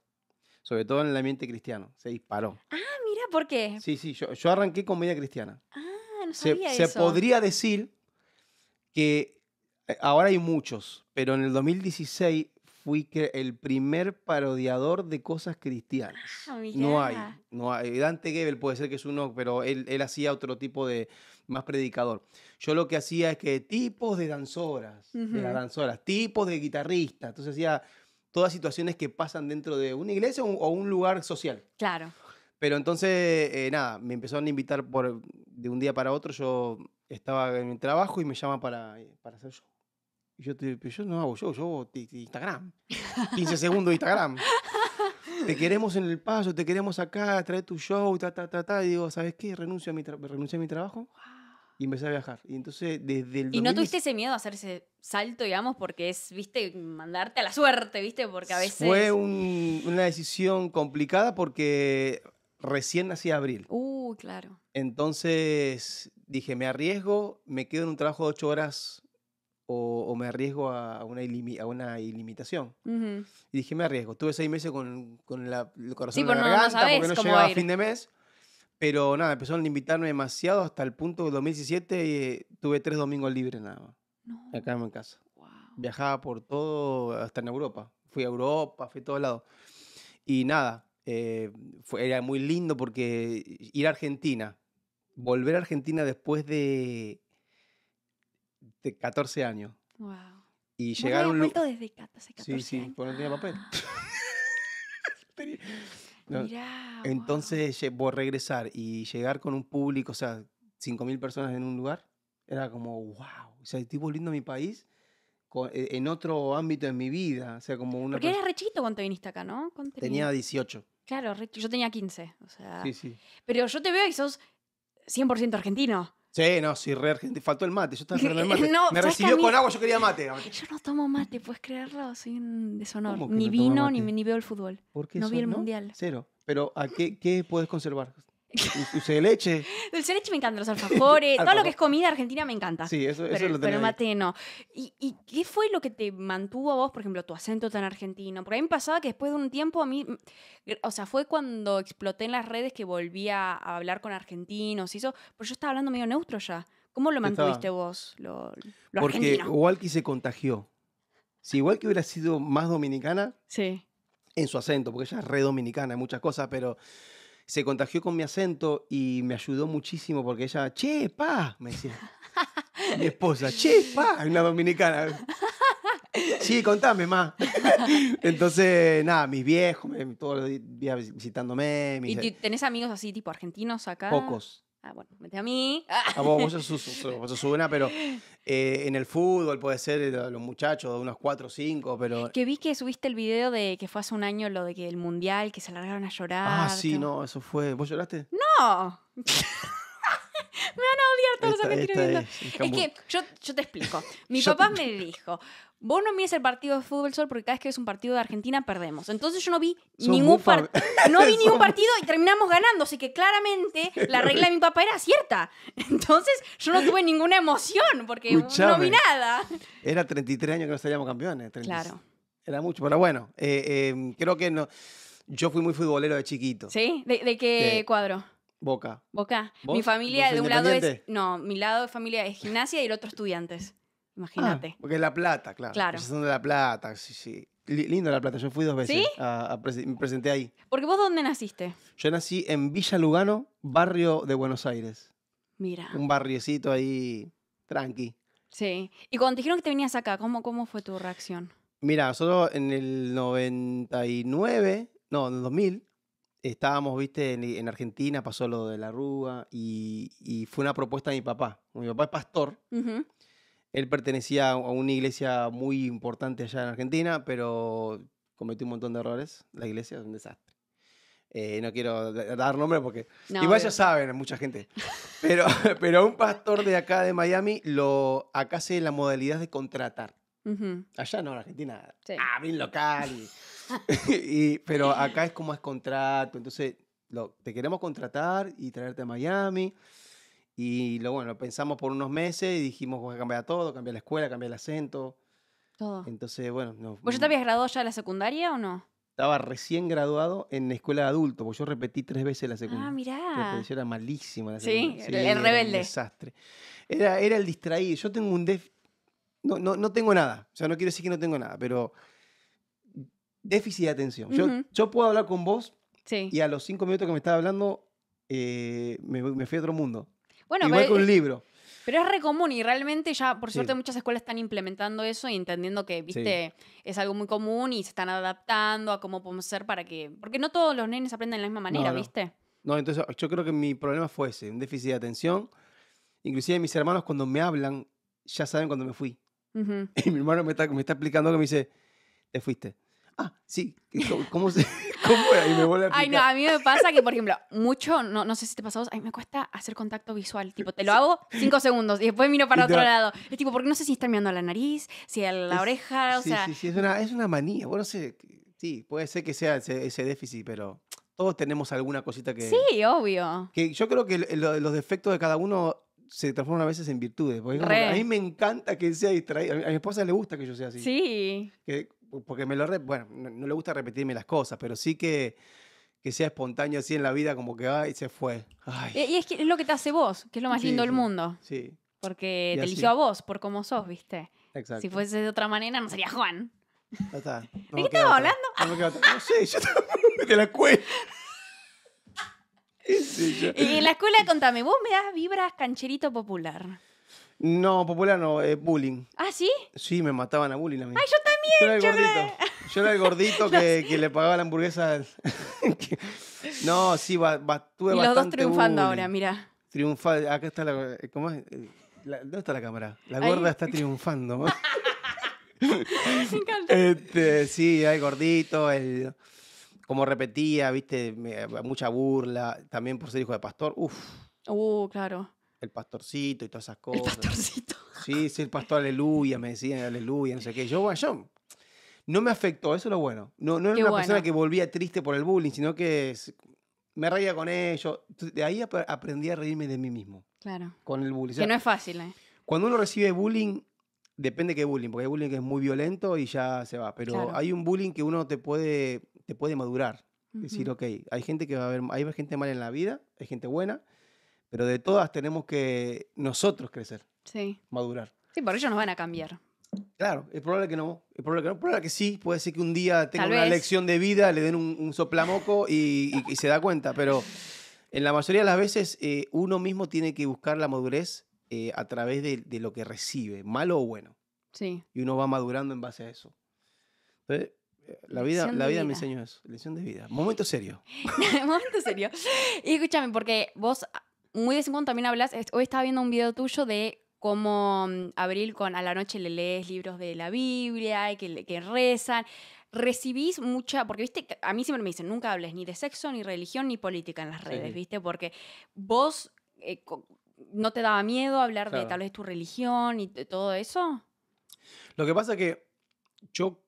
Sobre todo en el ambiente cristiano, se disparó. Ah, mira, ¿por qué? Sí, sí, yo, yo arranqué comedia cristiana. Ah, no sabía eso. Se podría decir que eh, ahora hay muchos, pero en el 2016 el primer parodiador de cosas cristianas. Ah, no hay, no hay. Dante Gebel puede ser que es uno, pero él, hacía otro tipo de más predicador. Yo lo que hacía es que tipos de danzoras, de las danzoras, tipos de guitarristas, entonces hacía todas situaciones que pasan dentro de una iglesia o un lugar social. Claro. Pero entonces, eh, nada, me empezaron a invitar por, de un día para otro. Yo estaba en mi trabajo y me llama para, eh, para hacer y yo te no hago yo, yo hago Instagram. 15 segundos de Instagram. te queremos en el paso, te queremos acá, trae tu show, ta, ta, ta, ta. Y digo, ¿sabes qué? Renuncio a mi, renuncio a mi trabajo y empecé a viajar. Y entonces, desde el. ¿Y no tuviste ese miedo a hacer ese salto, digamos, porque es, viste, mandarte a la suerte, viste? Porque a veces. Fue una decisión complicada porque recién nací abril. Uh, claro. Entonces dije, me arriesgo, me quedo en un trabajo de ocho horas o, me arriesgo a una, una ilimitación. Y dije, me arriesgo. Tuve seis meses con, con la, el corazón sí, en la pues, garganta porque no llegaba a fin de mes. Pero nada, empezaron a invitarme demasiado hasta el punto del 2017 y eh, tuve tres domingos libres nada más. No. Acá en casa. Viajaba por todo, hasta en Europa. Fui a Europa, fui a todos lados. Y nada, eh, era muy lindo porque ir a Argentina, volver a Argentina después de de 14 años. Wow. Y llegaron. No vuelto desde 14, Sí, sí, por el no tenía papel. Ah. Mirá, Entonces, regresar y llegar con un público, o sea, 5.000 personas en un lugar, era como, wow, o sea, estoy volviendo a mi país e-, en otro ámbito de mi vida, o sea, como una... Porque eras rechito cuando viniste acá, ¿no? Tenía? tenía 18. Claro, yo tenía 15, o sea... Sí, sí. Pero yo te veo y sos 100% argentino. Sí, no, sí, re Faltó el mate. Yo estaba esperando el mate. me recibió con agua, yo quería mate. Yo no tomo mate, ¿puedes creerlo? Soy un deshonor. Ni vino, ni, veo el fútbol. no vi el mundial. Cero. Pero, ¿a qué, qué puedes conservar? Dulce de leche. Dulce leche me encantan los alfajores, todo lo que es comida argentina me encanta. Sí, eso, eso pero, Pero mate no. ¿Y, qué fue lo que te mantuvo a vos, por ejemplo, tu acento tan argentino? Porque a mí me pasaba que después de un tiempo a mí, mm, o sea, fue cuando exploté en las redes que volví a, hablar con argentinos y eso, pero yo estaba hablando medio neutro ya. ¿Cómo lo mantuviste vos, lo, Porque Walky se contagió. Si igual que hubiera sido más dominicana, sí. en su acento, porque ella es re dominicana en muchas cosas, pero se contagió con mi acento y me ayudó muchísimo porque ella, che, pa, me decía. mi esposa, che, pa, una dominicana. Sí, contame, más. Entonces, nada, mis viejos, todos los días visitándome. Mis... ¿Y tenés amigos así, tipo argentinos acá? Pocos. Ah, bueno, mete a mí. Ah. vos, vos, sos, una, pero eh, en el fútbol puede ser eh, los muchachos de unos 4 o 5, pero... Que vi que subiste el video de que fue hace un año lo de que el mundial, que se largaron a llorar. Ah, sí, no, eso fue... ¿Vos lloraste? No. me van a odiar todos los argentinos. Es, es, que yo, yo, te explico. Mi papá me dijo, Vos no mires el partido de fútbol sol porque cada vez que ves un partido de Argentina perdemos. Entonces yo no vi ningún no vi ningún partido y terminamos ganando, así que claramente la regla de mi papá era cierta. Entonces yo no tuve ninguna emoción porque no vi nada. Era 33 años que no salíamos campeones. Claro. Era mucho, pero bueno, eh, eh, creo que no. Yo fui muy futbolero de chiquito. ¿Sí? ¿De, qué cuadro? Boca. Boca. Mi familia de un lado es no, mi lado de familia es gimnasia y el otro estudiantes. Ah, imagínate. porque es La Plata, claro. Claro. Son de La Plata, sí, sí. Lindo La Plata, yo fui dos veces. me presenté ahí. Porque vos dónde naciste? Yo nací en Villa Lugano, barrio de Buenos Aires. Mira. Un barriecito ahí tranqui. Sí. Y cuando te dijeron que te venías acá, ¿cómo, cómo fue tu reacción? Mira, nosotros en el 99, no, en el 2000, estábamos, viste, en, Argentina pasó lo de la Rúa y, fue una propuesta de mi papá. Mi papá es pastor él pertenecía a una iglesia muy importante allá en Argentina, pero cometió un montón de errores. La iglesia es un desastre. Eh, no quiero dar nombre porque igual ya saben mucha gente. Pero, pero un pastor de acá de Miami lo acá hace la modalidad de contratar. Allá no, en Argentina. Ah, bien local. pero acá es como es contrato. Entonces, lo, te queremos contratar y traerte a Miami. Y lo, bueno, pensamos por unos meses y dijimos, voy a cambiar todo, cambiar la escuela, cambiar el acento. Todo. Entonces, bueno. No, ¿Vos ya te habías graduado ya de la secundaria o no? Estaba recién graduado en la escuela de adultos, porque yo repetí tres veces la secundaria. Ah, mirá. era malísima la secundaria. ¿Sí? el, rebelde. desastre. Era, era el distraído. Yo tengo un déficit, No, no, no tengo nada. O sea, no quiero decir que no tengo nada, pero déficit de atención. yo, yo puedo hablar con vos y a los cinco minutos que me estaba hablando eh, me, me fui a otro mundo. Bueno, Igual un libro. Pero es re común y realmente ya, por suerte, muchas escuelas están implementando eso y entendiendo que, viste, es algo muy común y se están adaptando a cómo podemos ser para que. Porque no todos los nenes aprenden de la misma manera, ¿viste? No, entonces yo creo que mi problema fue ese, un déficit de atención. Inclusive mis hermanos cuando me hablan, ya saben cuando me fui. Y mi hermano me está, me está explicando que me dice, te fuiste. Ah, sí, cómo se...? ¿Cómo me vuelve a Ay, no, a mí me pasa que, por ejemplo, mucho, no, no sé si te pasa a a mí me cuesta hacer contacto visual. Tipo, te lo hago cinco segundos y después miro para otro lado. Es tipo, porque no sé si está mirando a la nariz, si a la oreja, o sea... Sí, sí, es una, es una manía. Bueno, sé, sí, puede ser que sea ese, déficit, pero todos tenemos alguna cosita que... Sí, obvio. Que yo creo que los defectos de cada uno se transforman a veces en virtudes. a mí me encanta que sea distraído. A mi, esposa le gusta que yo sea así. Sí. Que porque me lo, bueno, no, le gusta repetirme las cosas, pero sí que, sea espontáneo así en la vida, como que, va y se fue. Y es, lo que te hace vos, que es lo más lindo del mundo. Sí. Porque te eligió a vos, por cómo sos, ¿viste? Exacto. Si fuese de otra manera, no sería Juan. ¿De qué estaba hablando? No, sé, yo hablando de la escuela. y en la escuela, contame, vos me das vibras cancherito popular. No, popular no, eh, bullying. ¿Ah, sí? Sí, me mataban a bullying a mí. ¡Ay, yo también! Yo era el gordito. Yo era el gordito que, le pagaba la hamburguesa. no, sí, ba, ba- Y Los dos triunfando ahora, mira. Triunfando. acá está la. Eh, ¿Cómo es? Eh, ¿Dónde está la cámara? La gorda está triunfando. Este, sí, hay gordito, el, como repetía, viste, mucha burla, también por ser hijo de pastor, Uf, Uh, claro. El pastorcito y todas esas cosas. El pastorcito. Sí, sí, el pastor aleluya, me decían aleluya, no sé qué. Yo, yo no me afectó, eso es lo bueno. No, no era una persona que volvía triste por el bullying, sino que me reía con ellos. De ahí aprendí a reírme de mí mismo. Claro. Con el bullying. que no es fácil, ¿eh? Cuando uno recibe bullying, depende qué bullying, porque hay bullying que es muy violento y ya se va. Pero hay un bullying que uno te puede, te puede madurar. Decir, ok, hay gente que va a haber, hay gente mala en la vida, hay gente buena, pero de todas tenemos que nosotros crecer, madurar. Sí, por ellos nos van a cambiar. Claro, es probable que no, es probable que no, que sí, puede ser que un día tenga una lección de vida, le den un, soplamoco y, se da cuenta, pero en la mayoría de las veces eh, uno mismo tiene que buscar la madurez eh, a través de, lo que recibe, malo o bueno. Sí. Y uno va madurando en base a eso. Entonces, eh, la vida, la vida, me enseña eso, lección de vida. Momento serio. Momento serio. Y escúchame, porque vos muy de también hablas, hoy estaba viendo un video tuyo de cómo mm, Abril con A la noche le lees libros de la Biblia y que, rezan recibís mucha, porque viste, a mí siempre me dicen, nunca hables ni de sexo, ni religión, ni política en las redes, viste, porque vos eh, no te daba miedo hablar de tal vez tu religión y todo eso. Lo que pasa es que yo,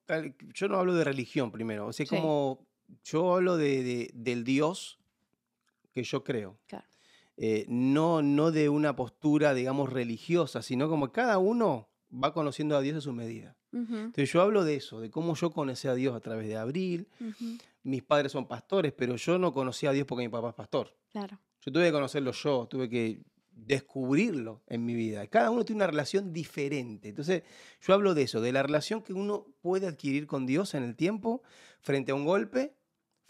yo no hablo de religión primero, o sea, como yo hablo del Dios que yo creo. Claro. Eh, no, no de una postura, digamos, religiosa, sino como cada uno va conociendo a Dios a su medida. Entonces yo hablo de eso, de cómo yo conocí a Dios a través de Abril. Mis padres son pastores, pero yo no conocí a Dios porque mi papá es pastor. Claro. Yo tuve que conocerlo yo, tuve que descubrirlo en mi vida. Cada uno tiene una relación diferente. Entonces, yo hablo de eso, de la relación que uno puede adquirir con Dios en el tiempo frente a un golpe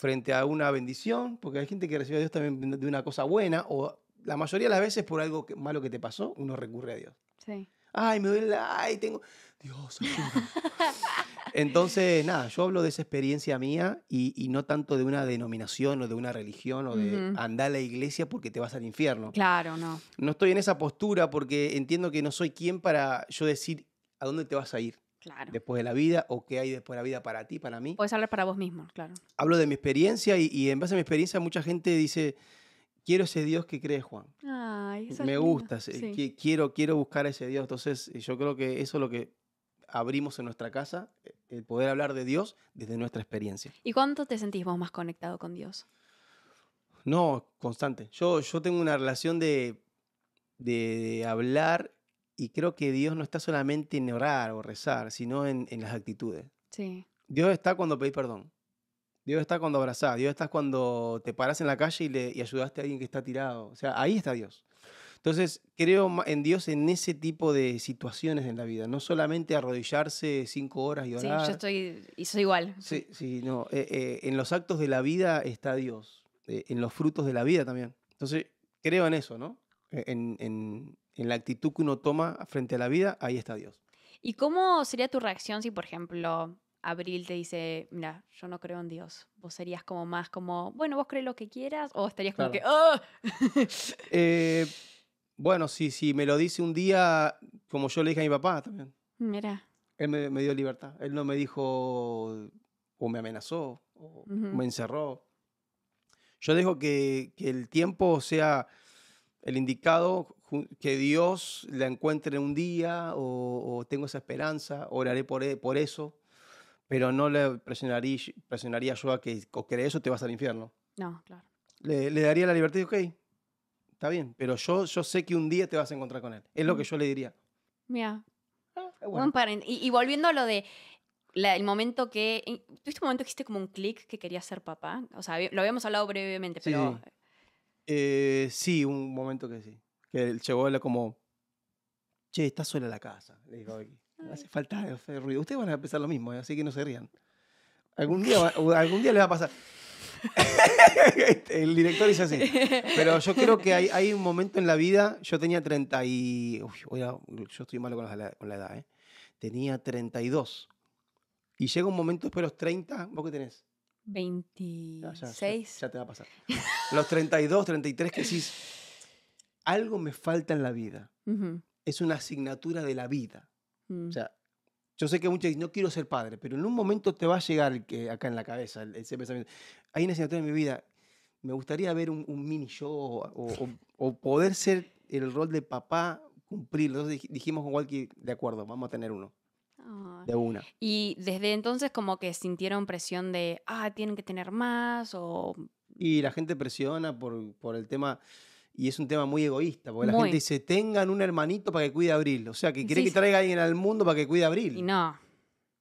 frente a una bendición, porque hay gente que recibe a Dios también de una cosa buena, o la mayoría de las veces por algo malo que te pasó, uno recurre a Dios. Sí. Ay, me duele, ay, tengo... Dios, Entonces, nada, yo hablo de esa experiencia mía y, no tanto de una denominación o de una religión o de andar a la iglesia porque te vas al infierno. Claro, no. No estoy en esa postura porque entiendo que no soy quien para yo decir a dónde te vas a ir. Después de la vida o qué hay después de la vida para ti, para mí. Puedes hablar para vos mismo, claro. Hablo de mi experiencia y, en base a mi experiencia mucha gente dice, quiero ese Dios que cree Juan. Me gusta, quiero, quiero buscar ese Dios. Entonces eh, yo creo que eso es lo que abrimos en nuestra casa, eh, el poder hablar de Dios desde nuestra experiencia. ¿Y cuánto te sentís vos más conectado con Dios? No, constante. Yo, yo tengo una relación de, de hablar y creo que Dios no está solamente en orar o rezar, sino en, en las actitudes. Sí. Dios está cuando pedís perdón. Dios está cuando abrazás. Dios está cuando te paras en la calle y, le, y ayudaste a alguien que está tirado. O sea, ahí está Dios. Entonces, creo en Dios en ese tipo de situaciones en la vida, no solamente arrodillarse cinco horas y orar. Sí, yo estoy, y igual. Sí, sí, no. Eh, eh, en los actos de la vida está Dios, eh, en los frutos de la vida también. Entonces, creo en eso, ¿no? E, en, en, en la actitud que uno toma frente a la vida, ahí está Dios. ¿Y cómo sería tu reacción si, por ejemplo, Abril te dice, mira, yo no creo en Dios? ¿Vos serías como más como, bueno, vos crees lo que quieras? ¿O estarías como que, ¡oh! Eh, bueno, si, si me lo dice un día, como yo le dije a mi papá también. Mira. Él me, dio libertad. Él no me dijo, o me amenazó, o me encerró. Yo dejo que, que el tiempo sea el indicado que Dios la encuentre un día o, tengo esa esperanza, oraré por, e, por eso, pero no le presionaría, presionaría yo a que o crees eso te vas al infierno. No, claro. Le, daría la libertad y ok, está bien, pero yo, yo sé que un día te vas a encontrar con él. Es lo que yo le diría. Mira. Ah, y, volviendo a lo de el momento que... ¿Tuviste un momento que hiciste como un clic que quería ser papá? O sea, lo habíamos hablado brevemente, pero... Eh, sí, un momento que sí. Que él llegó él como, che, está sola la casa, le digo hace falta ese ruido. Ustedes van a empezar lo mismo, eh, así que no se rían. Algún día, algún día les va a pasar. el director dice así. Pero yo creo que hay, hay, un momento en la vida, yo tenía 30 y... Uy, oiga, yo estoy malo con la, con la edad, ¿eh? Tenía 32. Y llega un momento después de los 30, ¿vos qué tenés? 26. Ya, te va a pasar. Los 32, 33 que decís, algo me falta en la vida. Es una asignatura de la vida. Mm. O sea, yo sé que muchos dicen, no quiero ser padre, pero en un momento te va a llegar que, acá en la cabeza ese pensamiento. Hay una asignatura en mi vida. Me gustaría ver un, mini show o, poder ser el rol de papá, cumplirlo. Entonces dijimos con Walkie, de acuerdo, vamos a tener uno. Ah. De una. Y desde entonces como que sintieron presión de, ah, tienen que tener más o... Y la gente presiona por, por el tema, y es un tema muy egoísta, porque la gente dice, tengan un hermanito para que cuide a Abril, o sea, que quiere que traiga alguien al mundo para que cuide a Abril. Y no.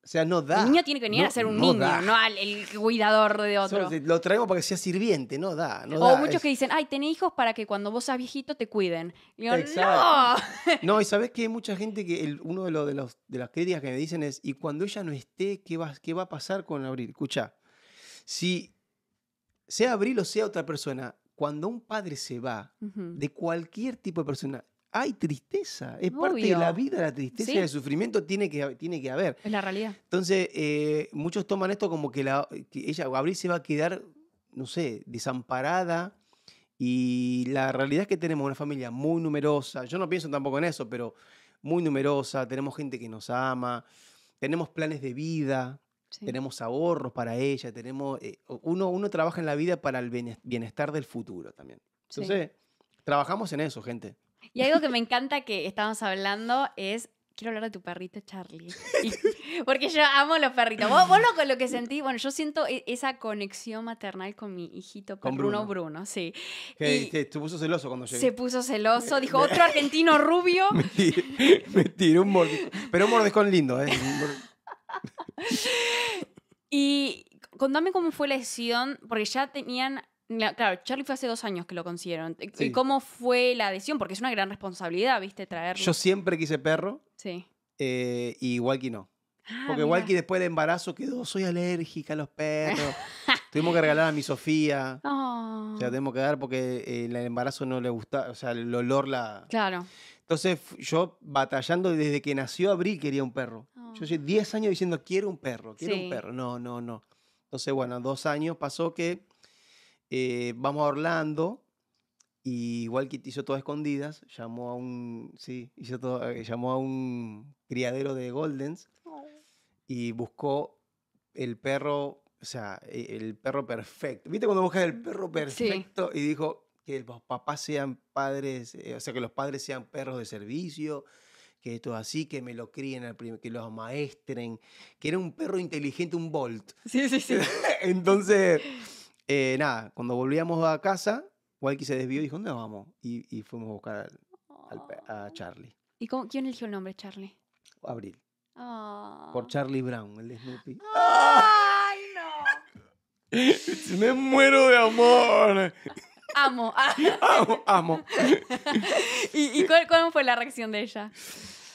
O sea, no da. El niño tiene que venir a ser un niño, no al el cuidador de otro. lo traigo para que sea sirviente, no da. o muchos que dicen, ay, tenés hijos para que cuando vos seas viejito te cuiden. Y yo, no. no, y sabes que hay mucha gente que uno de, los, de, los, de, las críticas que me dicen es, y cuando ella no esté, ¿qué va, qué va a pasar con Abril? Escucha, si sea Abril o sea otra persona, cuando un padre se va, de cualquier tipo de persona, hay tristeza, es parte de la vida, la tristeza y el sufrimiento tiene que, tiene que haber. Es la realidad. Entonces, eh, muchos toman esto como que, la, ella, Gabriel se va a quedar, no sé, desamparada. Y la realidad es que tenemos una familia muy numerosa, yo no pienso tampoco en eso, pero muy numerosa, tenemos gente que nos ama, tenemos planes de vida, Tenemos ahorros para ella, tenemos, eh, uno, uno trabaja en la vida para el bienestar del futuro también. Entonces, trabajamos en eso, gente. Y algo que me encanta que estamos hablando es quiero hablar de tu perrito Charlie. porque yo amo los perritos. Vos, lo, que sentí, bueno, yo siento e, esa conexión maternal con mi hijito con Bruno. Bruno, sí. Que, se puso celoso cuando llegué. Se puso celoso, dijo otro argentino rubio. me, un mordisco. Pero un mordisco lindo, ¿eh? y contame cómo fue la decisión, porque ya tenían Claro, Charlie fue hace dos años que lo consiguieron. ¿Y cómo fue la adhesión? Porque es una gran responsabilidad, ¿viste? Traerlo. Yo siempre quise perro. Sí. Eh, y Walkie no. Ah, porque Walkie después del embarazo quedó, soy alérgica a los perros. Tuvimos que regalar a mi Sofía. Oh. O sea, tenemos que dar porque eh, el embarazo no le gustaba. o sea, el olor la... Claro. Entonces yo batallando desde que nació Abril quería un perro. Ah. Yo llevo 10 años diciendo, quiero un perro, quiero un perro. No, no, no. Entonces, bueno, dos años pasó que eh, vamos a Orlando. Y igual que hizo todo escondidas, llamó a un. Sí, hizo todo, eh, llamó a un criadero de Goldens oh. y buscó el perro, o sea, e, el perro perfecto. ¿Viste cuando busca el perro perfecto? Y dijo que los papás sean padres, eh, o sea, que los padres sean perros de servicio, que esto es así, que me lo críen, que los maestren que era un perro inteligente, un Bolt. Sí, sí, sí. Entonces eh, nada, cuando volvíamos a casa, Walkie se desvió y dijo, ¿dónde vamos. Y, fuimos a buscar a oh. Charlie. ¿Y quién eligió el nombre Charlie? Abril. Por oh. Charlie Brown, el de Snoopy. ¡Ay, no! Me muero de amor. Amo. amo, amo. ¿Y, y cuál, cuál fue la reacción de ella?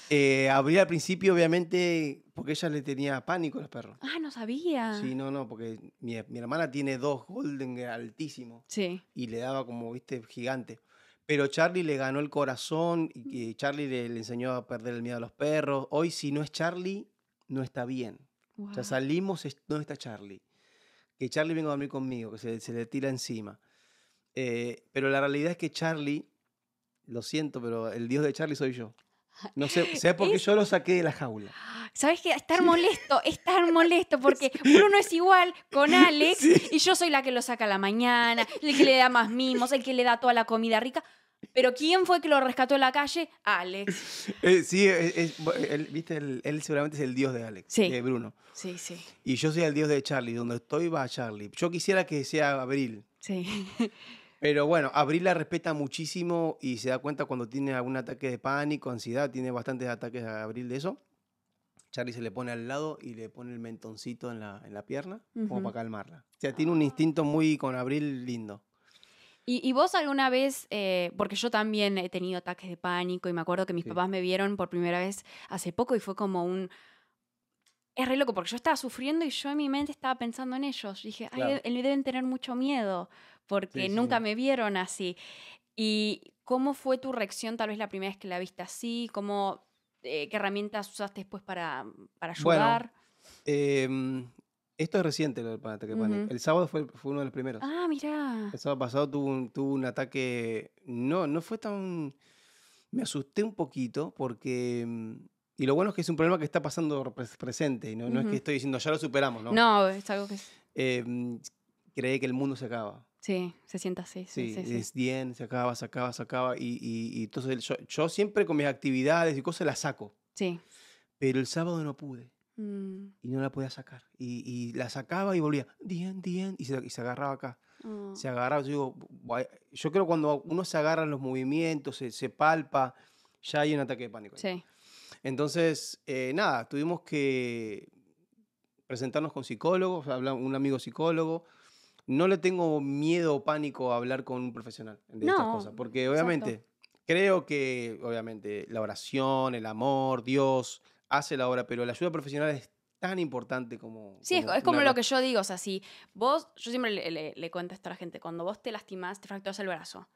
Eh, al principio, obviamente, porque ella le tenía pánico a los perros. Ah, no sabía. Sí, no, no, porque mi, hermana tiene dos golden altísimos. Sí. Y le daba como, viste, gigante. Pero Charlie le ganó el corazón y Charlie le, enseñó a perder el miedo a los perros. Hoy, si no es Charlie, no está bien. O sea, salimos, no está Charlie? Que Charlie venga a dormir conmigo, que se, le tira encima. Eh, pero la realidad es que Charlie, lo siento, pero el dios de Charlie soy yo. No sé, sé porque yo lo saqué de la jaula. ¿Sabes qué? Estar molesto, estar molesto, porque Bruno es igual con Alex y yo soy la que lo saca a la mañana, el que le da más mimos, el que le da toda la comida rica. Pero ¿quién fue que lo rescató de la calle? Alex. Eh, sí, eh, eh, él, viste, él, seguramente es el dios de Alex, de Bruno. Sí, sí. Y yo soy el dios de Charlie, donde estoy va Charlie. Yo quisiera que sea Abril. Sí. Pero bueno, Abril la respeta muchísimo y se da cuenta cuando tiene algún ataque de pánico, ansiedad, tiene bastantes ataques a Abril de eso. Charlie se le pone al lado y le pone el mentoncito en la, en la pierna como para calmarla. O sea, tiene un instinto muy con Abril lindo. ¿Y, vos alguna vez, eh, porque yo también he tenido ataques de pánico y me acuerdo que mis papás me vieron por primera vez hace poco y fue como un es re loco porque yo estaba sufriendo y yo en mi mente estaba pensando en ellos. dije, ay, ay, deben tener mucho miedo porque nunca me vieron así. ¿Y cómo fue tu reacción tal vez la primera vez que la viste así? ¿Cómo, eh, ¿Qué herramientas usaste después para, para ayudar? Em, esto es reciente, El sábado fue, uno de los primeros. Ah, mirá. El sábado pasado tuvo un, un ataque... No, no fue tan... Me asusté un poquito porque em, y lo bueno es que es un problema que está pasando pues, presente, no, es que estoy diciendo ya lo superamos, ¿no? No, es algo que... Eh, em, cree que el mundo se acaba. Sí, se sienta así. Sí, es bien, se acaba, se acaba, se acaba. Y, entonces yo, siempre con mis actividades y cosas las saco. Sí. Pero el sábado no pude. Mm. Y no la podía sacar. Y, la sacaba y volvía, bien, bien, y se, y se agarraba acá. Ah. Se agarraba, yo digo, eh", yo creo cuando uno se agarra en los movimientos, se, se palpa, ya hay un ataque de pánico. Sí. Entonces, eh, nada, tuvimos que presentarnos con psicólogos, un amigo psicólogo. No le tengo miedo o pánico a hablar con un profesional de estas cosas, porque obviamente creo que obviamente la oración, el amor, Dios hace la obra, pero la ayuda profesional es tan importante como... Sí, es, como lo que yo digo, o sea, si vos, yo siempre le, cuento esto a la gente, cuando vos te lastimás, te fracturas el brazo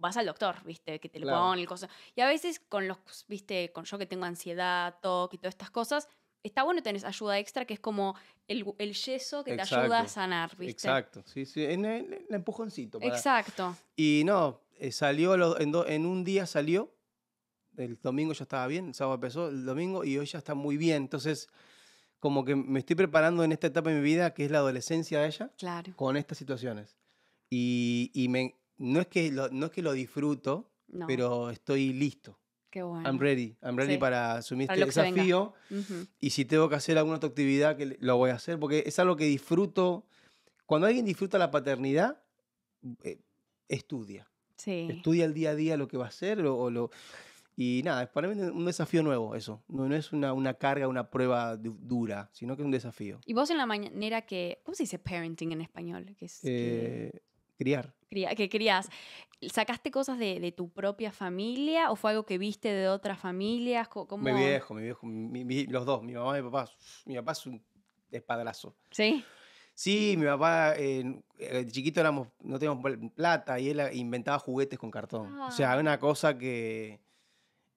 vas al doctor, ¿viste? Que te lo ponen el cosa. Y a veces con los, ¿viste? Con yo que tengo ansiedad, toque y todas estas cosas, está bueno tener ayuda extra que es como el, yeso que te ayuda a sanar, ¿viste? Exacto, sí, sí, en el, empujoncito. Exacto. Y no, eh, salió, en, un día salió, el domingo ya estaba bien, el sábado empezó, el domingo y hoy ya está muy bien, entonces como que me estoy preparando en esta etapa de mi vida, que es la adolescencia de ella, claro. con estas situaciones. Y, y me, no es que lo, no es que lo disfruto, pero estoy listo. Qué bueno. I'm ready. I'm ready para asumir este desafío. Y si tengo que hacer alguna otra actividad, que lo voy a hacer, porque es algo que disfruto. Cuando alguien disfruta la paternidad, eh, estudia. Sí. Estudia el día a día lo que va a hacer o, lo... Y nada, es para mí un desafío nuevo eso. No, no es una, una, carga, una prueba dura, sino que es un desafío. Y vos en la manera que... ¿Cómo se dice parenting en español? Que eh, que... Criar. ¿Qué que crías. ¿Sacaste cosas de, tu propia familia o fue algo que viste de otras familias? Mi viejo, mi viejo, los dos, mi mamá y mi papá. Mi papá es un espadrazo. ¿Sí? Sí, mi papá, eh, de chiquito éramos, no teníamos plata y él inventaba juguetes con cartón. O ah. sea, una cosa que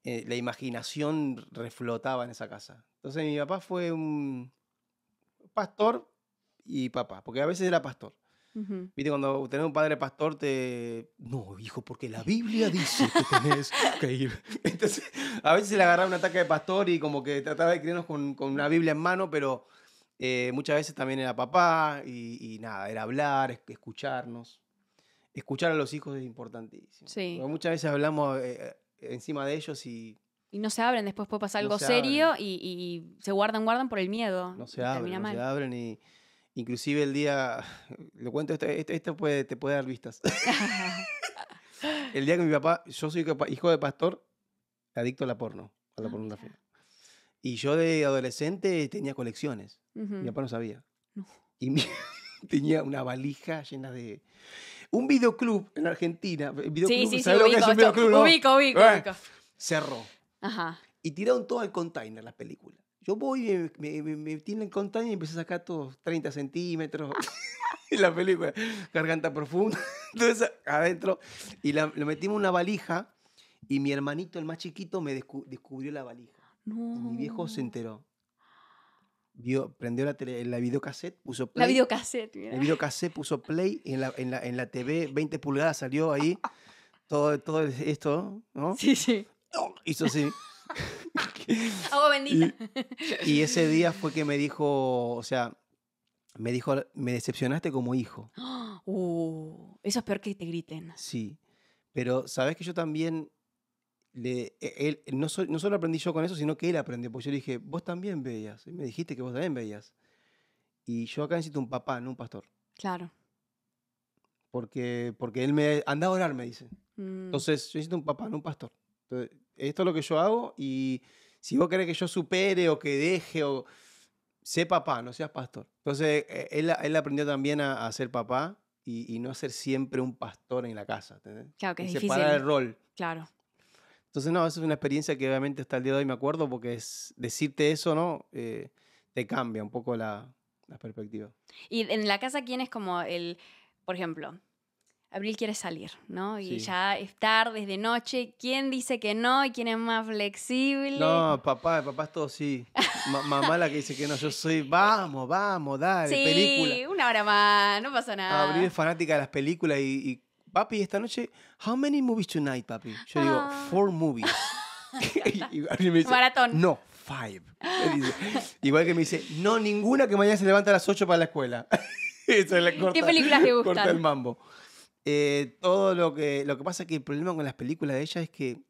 eh, la imaginación reflotaba en esa casa. Entonces mi papá fue un pastor y papá, porque a veces era pastor cuando tenés un padre pastor, te. No, hijo, porque la Biblia dice que tenés que ir. Entonces, a veces se le agarraba un ataque de pastor y como que trataba de criarnos con, con una Biblia en mano, pero eh, muchas veces también era papá y, nada, era hablar, escucharnos. Escuchar a los hijos es importantísimo. muchas veces hablamos eh, eh, encima de ellos y y no se abren, después puede pasar algo serio y, se guardan, guardan por el miedo. No se abren, se abren y Inclusive el día, lo cuento, esto, esto, este puede, te puede dar vistas. el día que mi papá, yo soy hijo de pastor, adicto a la porno, a la ah, pornografía. Y yo de adolescente tenía colecciones. Mi papá no sabía. Y tenía una valija llena de... Un videoclub en Argentina. Eh, videoclub, sí, ubico, Cerró. Y tiraron todo el container las películas. Yo voy me, me, me en la y empecé a sacar todos 30 centímetros. y la película, garganta profunda. Entonces, adentro. Y la, lo metimos una valija. Y mi hermanito, el más chiquito, me descubrió la valija. mi viejo se enteró. Vio, prendió la, tele, la videocassette, puso play. La videocassette, mira. La videocassette puso play en la, en la, en la TV, 20 pulgadas salió ahí. Todo, todo esto, ¿no? Sí, sí. Hizo así. Hago bendita. Y, ese día fue que me dijo, o sea, me dijo, me decepcionaste como hijo. Uh, eso es peor que te griten. Sí, pero sabes que yo también, le, e, no, solo aprendí yo con eso, sino que él aprendió, porque yo le dije, vos también veías, y me dijiste que vos también veías. Y yo acá necesito un papá, no un pastor. Claro. Porque, porque él me anda a orar, me dice. Mm. Entonces, yo necesito un papá, no un pastor. esto es lo que yo hago y si vos querés que yo supere o que deje o... Sé papá, no seas pastor. Entonces, e, él, él aprendió también a, ser papá y, no ser siempre un pastor en la casa. ¿entendés? Claro que y es separar el rol. Claro. Entonces, no, eso es una experiencia que obviamente hasta el día de hoy me acuerdo porque es decirte eso, ¿no? Eh, te cambia un poco la, la perspectiva. ¿Y en la casa quién es como el, por ejemplo, Abril quiere salir, ¿no? Y ya es tarde, noche. ¿Quién dice que no? ¿Y quién es más flexible? No, papá, papá es todo sí. mamá la que dice que no, yo soy, vamos, vamos, dale, película. Sí, una hora más, no pasa nada. Abril es fanática de las películas y, papi, esta noche, how many movies tonight, papi? Yo digo, ah. four movies. Abril Maratón. No, five. Igual que me dice, no, ninguna que mañana se levanta a las ocho para la escuela. ¿Qué películas te gustan? Corta el mambo. Eh, todo lo que, lo que pasa es que el problema con las películas de ella es que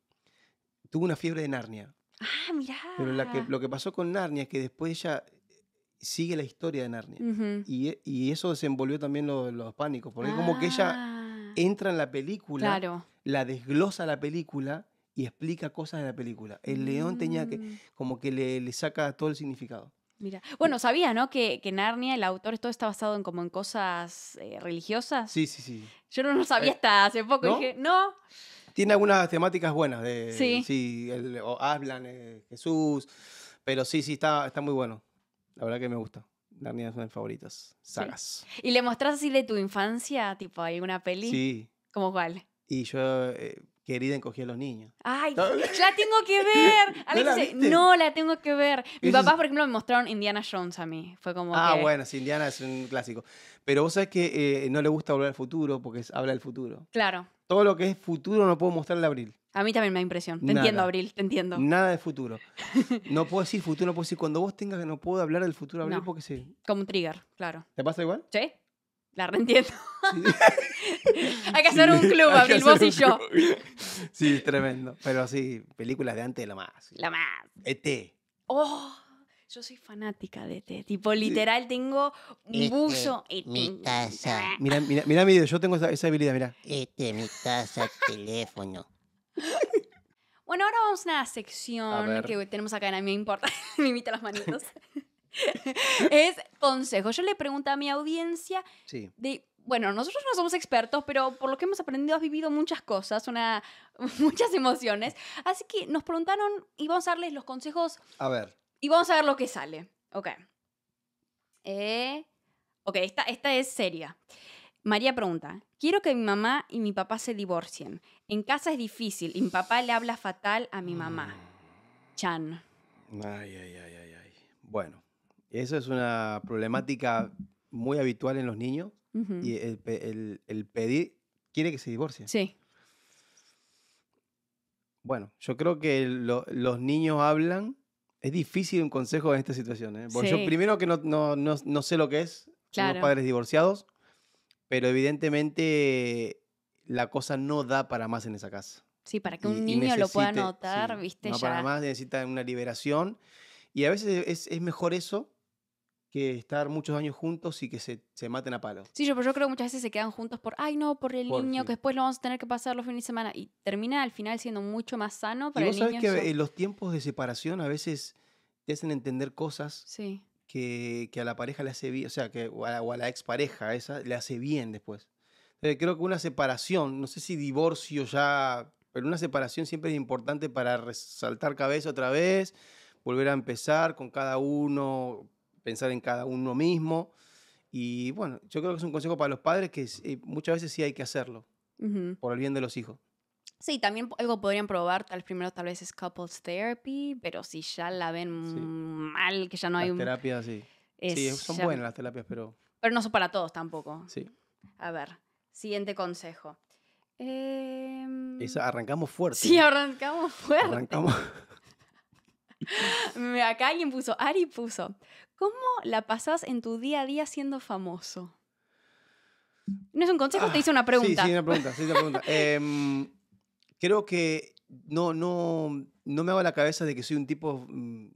tuvo una fiebre de Narnia. Ah, mirá. Pero lo que pasó con Narnia es que después ella sigue la historia de Narnia. y, eso desenvolvió también los, pánicos. Porque como que ella ah. entra en la película, la desglosa la película y explica cosas de la película. El león tenía que, mm. como que le saca todo el significado. Bueno, sabía, ¿no? Que, que, Narnia, el autor, todo está basado en como en cosas eh, religiosas. Sí, sí, sí. Yo no lo sabía eh, hasta hace poco. ¿no? Dije, no. Tiene algunas temáticas buenas. De, sí. o hablan eh, Jesús. Pero sí, sí, está, está muy bueno. La verdad que me gusta. Narnia es una de mis favoritas. Sagas. ¿Y le mostrás así de tu infancia, tipo, alguna peli? Sí. ¿Cómo cuál? Y yo eh, Querida encogía a los niños. Ay, la tengo que ver. ¿No la dice, no, la tengo que ver. Mi papá, por ejemplo, me mostraron Indiana Jones a mí. Fue como. Ah, bueno, sí, Indiana es un clásico. Pero vos sabés que eh, no le gusta hablar del futuro porque habla del futuro. Claro. Todo lo que es futuro no puedo mostrar a abril. A mí también me da impresión. Te entiendo, Abril, te entiendo. Nada de futuro. No puedo decir futuro, no puedo decir cuando vos tengas que no puedo hablar del futuro, Abril, porque sí. Como un trigger, claro. ¿Te pasa igual? Sí. La reentiendo. Hay que hacer un club, Abril, vos y yo. Sí, tremendo. Pero sí, películas de antes, La más. Lo más. ET. Oh, yo soy fanática de ET. Tipo, literal, tengo un e buzo. ET. Mi e casa ah. mira mi video, yo tengo esa, habilidad, mira ET, mi casa teléfono. Bueno, ahora vamos a una sección que tenemos acá A mí me importa. me imita las manitos. es consejo. Yo le pregunto a mi audiencia sí. de bueno, nosotros no somos expertos, pero por lo que hemos aprendido has vivido muchas cosas, una, muchas emociones. Así que nos preguntaron y vamos a darles los consejos. A ver. Y vamos a ver lo que sale. Ok. Eh, ok, esta, esta es seria. María pregunta, quiero que mi mamá y mi papá se divorcien. En casa es difícil y mi papá le habla fatal a mi mamá. Mm. Chan. ay, ay, ay, ay. Bueno. Eso es una problemática muy habitual en los niños y el, pedir quiere que se divorcie. Sí. Bueno, yo creo que los niños hablan. Es difícil un consejo en esta situación. ¿eh? yo primero que no, sé lo que es, claro. padres divorciados, pero evidentemente la cosa no da para más en esa casa. Sí, para que un niño lo pueda notar, viste, no para más necesita una liberación. Y a veces es, es mejor eso que estar muchos años juntos y que se, maten a palos. Sí, yo, pero yo creo que muchas veces se quedan juntos por, ay no, por el niño, que después lo vamos a tener que pasar los fines de semana. Y termina al final siendo mucho más sano para el niño. sabés que eh, los tiempos de separación a veces te hacen entender cosas sí. que, a la pareja le hace bien, o sea, que o a, a la expareja esa le hace bien después. Eh, creo que una separación, no sé si divorcio ya, pero una separación siempre es importante para resaltar cabeza otra vez volver a empezar con cada uno, pensar en cada uno mismo. Y bueno, yo creo que es un consejo para los padres que eh, muchas veces sí hay que hacerlo por el bien de los hijos. Sí, también algo podrían probar, tal primero tal vez es couples therapy, pero si ya la ven mal, que ya no hay un... Terapias, sí. sí, son buenas las terapias, pero... Pero no son para todos tampoco. Sí. A ver, siguiente consejo. Eh... arrancamos fuerte. Sí, arrancamos fuerte. Arrancamos... Acá alguien puso, Ari puso, ¿Cómo la pasás en tu día a día siendo famoso? ¿No es un consejo? te ah, hice una pregunta. Sí, sí, una pregunta. Sí, una pregunta. Em, creo que no, no, no me hago la cabeza de que soy un tipo mm,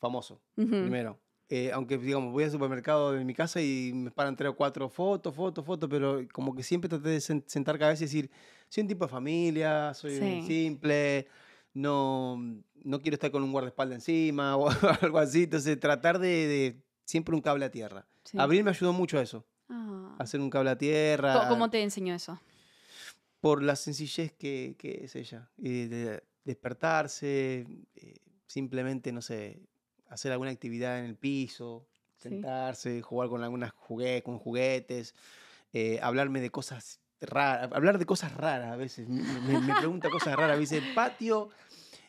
famoso, primero. Eh, aunque, digamos, voy al supermercado de mi casa y me paran tres o cuatro fotos, fotos, fotos, pero como que siempre traté de sentar cabeza y decir, soy un tipo de familia, soy simple, no, no quiero estar con un guardaespaldas encima o algo así. Entonces, tratar de, siempre un cable a tierra. abrir Abril me ayudó mucho a eso. Ah. Hacer un cable a tierra. ¿Cómo, te enseñó eso? Por la sencillez que, es ella. Eh, despertarse, eh, simplemente, no sé, hacer alguna actividad en el piso, sentarse, jugar con algunas juguetes, con juguetes, eh, hablarme de cosas hablar de cosas raras a veces, me, pregunta cosas raras, me dice, el patio,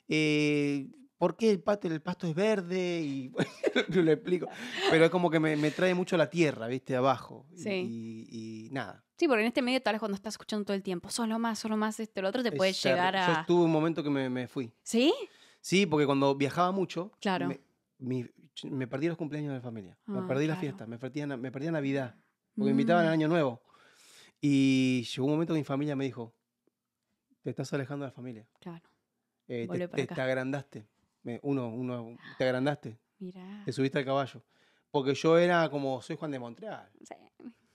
eh, ¿por qué el patio, el pasto es verde? Y bueno, yo le explico, pero es como que me, trae mucho la tierra, ¿viste? Abajo. Sí. Y, nada. Sí, porque en este medio tal vez cuando estás escuchando todo el tiempo, solo más, solo más, este lo otro, te puede llegar a... Yo tuve un momento que me, fui. ¿Sí? Sí, porque cuando viajaba mucho, claro. me, perdí los cumpleaños de la familia, me ah, perdí la las fiestas, me perdí, Navidad, porque me mm. invitaban al Año Nuevo. Y llegó un momento que mi familia me dijo, te estás alejando de la familia. Claro. te, agrandaste. Uno, uno, te agrandaste. Mirá. Te subiste al caballo. Porque yo era como, soy Juan de Montreal. Sí.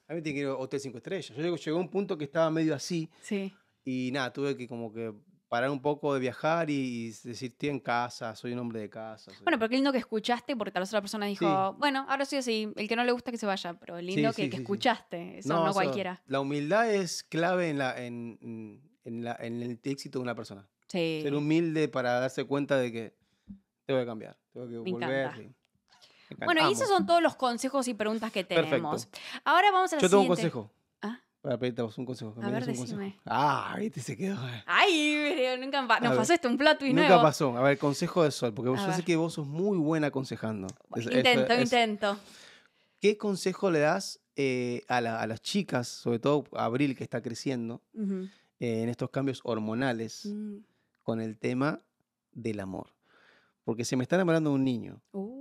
A mí te quiero hotel cinco estrellas. Yo llegó a un punto que estaba medio así. Sí. Y nada, tuve que como que parar un poco de viajar y, decir, estoy en casa, soy un hombre de casa. Bueno, pero qué lindo que escuchaste, porque tal vez otra persona dijo, bueno, ahora sí así, el que no le gusta que se vaya, pero lindo que, escuchaste, no, cualquiera. la humildad es clave en, la, en, el éxito de una persona. Ser humilde para darse cuenta de que tengo que cambiar, tengo que volver. Bueno, y esos son todos los consejos y preguntas que tenemos. Ahora vamos a la Yo tengo un consejo. Para pedirte un consejo. A ver, decime. ¡Ah! Ah, te se quedó. Eh. Ay, nunca pa nos pasó esto, un plato y Nunca pasó. A ver, consejo de Sol, porque yo sé que vos sos muy buena aconsejando. intento, intento. ¿Qué consejo le das eh, a, las chicas, sobre todo a Abril, que está creciendo, eh, en estos cambios hormonales, mm. con el tema del amor? Porque se me está enamorando un niño. Uh.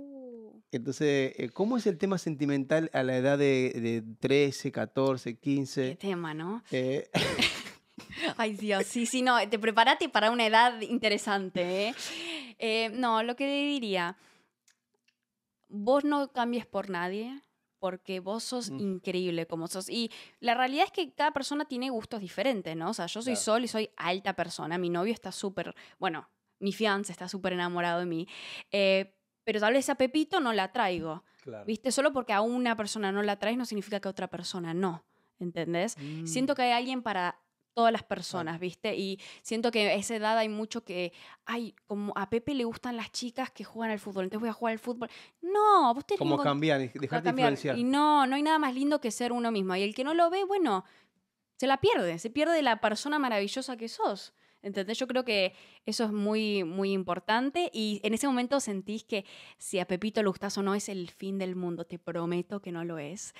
Entonces, eh, ¿cómo es el tema sentimental a la edad de, 13, 14, 15? Qué tema, ¿no? Eh, Ay, Dios, sí, sí, no, te prepárate para una edad interesante. ¿eh? ¿eh? no, lo que diría, vos no cambies por nadie, porque vos sos mm. increíble como sos. Y la realidad es que cada persona tiene gustos diferentes, ¿no? O sea, yo soy Sol y soy alta persona, mi novio está súper, bueno, mi fianza está súper enamorado de mí. Eh, pero tal vez a Pepito no la traigo. ¿Viste? Solo porque a una persona no la traes no significa que a otra persona no. ¿Entendés? Mm. Siento que hay alguien para todas las personas, ¿viste? Y siento que a esa edad hay mucho que, ay, como a Pepe le gustan las chicas que juegan al fútbol, entonces voy a jugar al fútbol. No, vos tenés Como cambiar, dejarte de influenciar. Y no, no hay nada más lindo que ser uno mismo. Y el que no lo ve, bueno, se la pierde, se pierde la persona maravillosa que sos. Entonces Yo creo que eso es muy, muy importante y en ese momento sentís que si a Pepito le gustas o no es el fin del mundo. Te prometo que no lo es.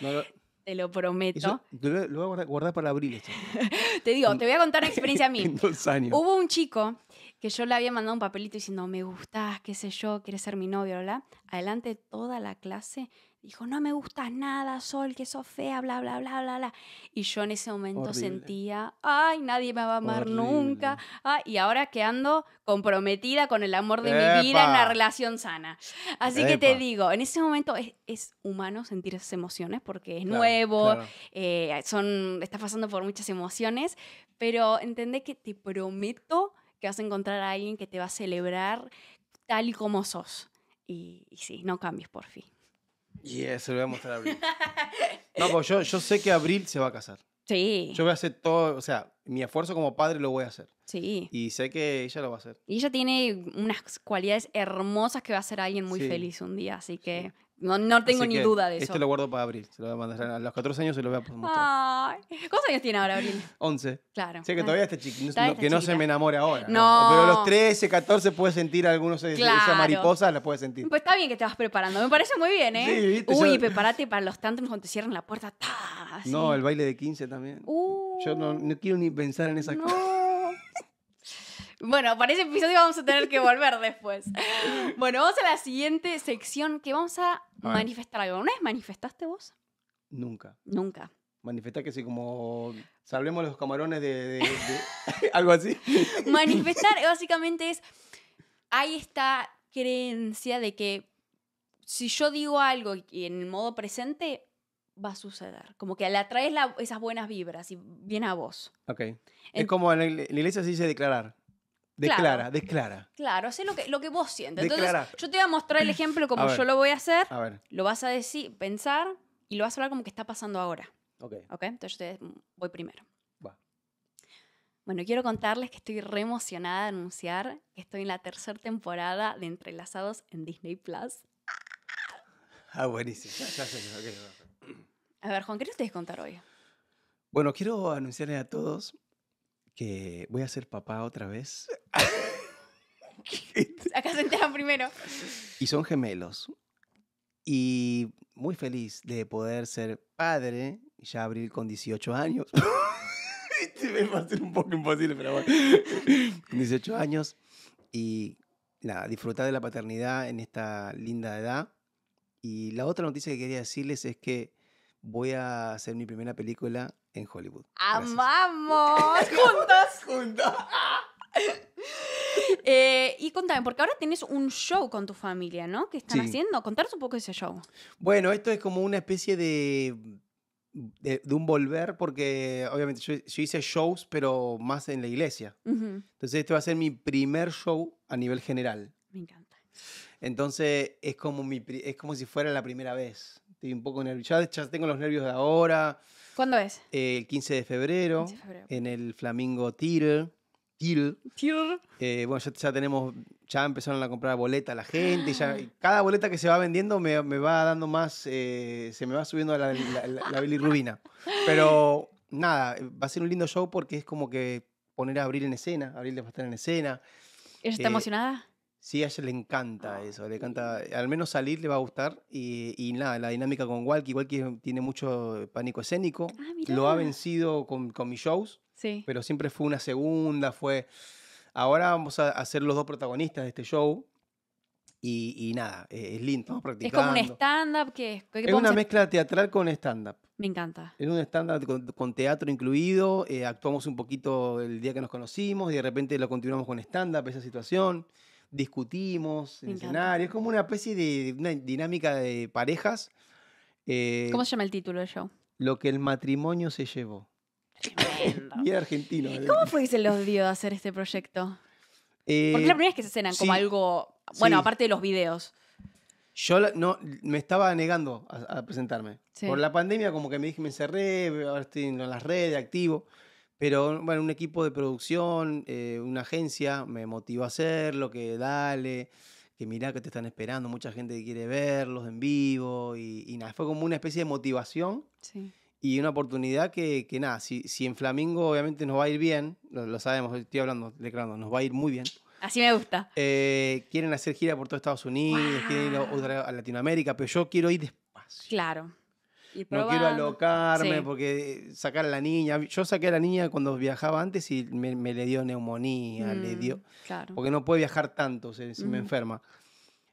Te lo prometo. lo, voy a guardar, para abril te digo, te voy a contar una experiencia a mí. Hubo un chico que yo le había mandado un papelito diciendo, me gustás, qué sé yo, quieres ser mi novio, ¿verdad? Adelante toda la clase dijo, no me gusta nada, Sol, que sos fea, bla, bla, bla, bla, bla. Y yo en ese momento sentía, ay, nadie me va a amar nunca. Ah, y ahora que ando comprometida con el amor de mi vida en una relación sana. Así que te digo, en ese momento es, humano sentir esas emociones porque es nuevo, eh, son, estás pasando por muchas emociones, pero entendé que te prometo que vas a encontrar a alguien que te va a celebrar tal y como sos. y, y sí, no cambies por fin. Y se lo voy a mostrar a Abril. no, pues yo, sé que Abril se va a casar. Sí. Yo voy a hacer todo, o sea, mi esfuerzo como padre lo voy a hacer. Sí. Y sé que ella lo va a hacer. Y ella tiene unas cualidades hermosas que va a ser alguien muy feliz un día, así que no, no tengo ni duda de este eso. Este lo guardo para abril. Se lo voy a mandar a los 14 años se lo voy a mostrar. Ay, ¿Cuántos años tiene ahora Abril? 11. Claro. Sé que todavía está chiquito. que no se me enamore ahora. No. Pero a los 13, 14 puedes sentir algunos. Esa mariposa la puedes sentir. Pues está bien que te vas preparando. Me parece muy bien, ¿eh? Uy, prepárate para los tantos cuando te cierran la puerta. No, el baile de 15 también. Yo no, uh. no, quiero ni pensar en esas cosas. Bueno, para ese episodio vamos a tener que volver después. Bueno, vamos a la siguiente sección que vamos a, manifestar algo. ¿Una vez manifestaste vos? Nunca. Nunca. Manifestar que sí, como salvemos los camarones de, algo así. Manifestar básicamente es, hay esta creencia de que si yo digo algo y en modo presente, va a suceder. Como que le atraes la, esas buenas vibras y viene a vos. Ok. es como en la, iglesia se dice declarar. Declara, declara. Claro, hace lo que, lo que vos sientes. Entonces, yo te voy a mostrar el ejemplo como yo lo voy a hacer. Lo vas a decir, pensar y lo vas a hablar como que está pasando ahora. Ok. entonces yo te voy primero. Bueno, quiero contarles que estoy re emocionada de anunciar que estoy en la tercera temporada de Entrelazados en Disney Plus. Ah, buenísimo. Ya, A ver, Juan, ¿qué nos contar hoy? Bueno, quiero anunciarles a todos que voy a ser papá otra vez. Acá se enteran primero. Y son gemelos. Y muy feliz de poder ser padre, ya abril con 18 años. Este va a ser un poco imposible, pero bueno. Con 18 años. Y nada, disfrutar de la paternidad en esta linda edad. Y la otra noticia que quería decirles es que voy a hacer mi primera película en Hollywood. ¡Amamos! juntas. Juntas. Eh, y contame, porque ahora tienes un show con tu familia, ¿no? ¿Qué están haciendo? Contaros un poco ese show. Bueno, esto es como una especie de, de, un volver, porque obviamente yo, hice shows, pero más en la iglesia. Entonces este va a ser mi primer show a nivel general. Me encanta. Entonces es como, mi, es como si fuera la primera vez. Estoy un poco nervioso. ya tengo los nervios de ahora. ¿Cuándo es? el 15 de febrero, en el Flamingo Theater. Eh, bueno, ya, tenemos, ya empezaron a comprar boleta la gente. Ya, ah. cada boleta que se va vendiendo me, va dando más, eh, se me va subiendo la, la, bilirrubina. Pero nada, va a ser un lindo show porque es como que poner a Abril en escena. Abril va a estar en escena. ¿Ella está eh, emocionada? Sí, a ella le encanta ah, eso, le encanta, eh, al menos salir le va a gustar y, y nada, la dinámica con Walkie, Walkie tiene mucho pánico escénico, ah, lo ha vencido con, con mis shows, sí. pero siempre fue una segunda, fue... Ahora vamos a, ser los dos protagonistas de este show. Y, y nada, e, es lindo, practicando. Es como un stand-up que es... es una mezcla teatral con stand-up. Me encanta. Es un stand-up con, teatro incluido, eh, actuamos un poquito el día que nos conocimos y de repente lo continuamos con stand-up, esa situación discutimos en Es como una especie de una dinámica de parejas. Eh, ¿Cómo se llama el título del show? Lo que el matrimonio se llevó. y era argentino. Eh. ¿Cómo fue que se los dio de hacer este proyecto? Eh, Porque la primera vez que se cenan como algo. Bueno, aparte de los videos. Yo no, me estaba negando a, presentarme. Por la pandemia, como que me dije, me encerré, ahora estoy en las redes, activo. Pero bueno, un equipo de producción, eh, una agencia me motivó a hacerlo, que dale, que mirá que te están esperando, mucha gente quiere verlos en vivo y, nada, fue como una especie de motivación y una oportunidad que, que nada, si, si, en Flamingo obviamente nos va a ir bien, lo, sabemos, estoy hablando, declarando, nos va a ir muy bien. Así me gusta. Eh, quieren hacer gira por todo Estados Unidos, quieren ir a, a Latinoamérica, pero yo quiero ir despacio. Claro no quiero alocarme porque eh, sacar a la niña. Yo saqué a la niña cuando viajaba antes y me, le dio neumonía, le mm, dio. Porque no puede viajar tanto, si me enferma.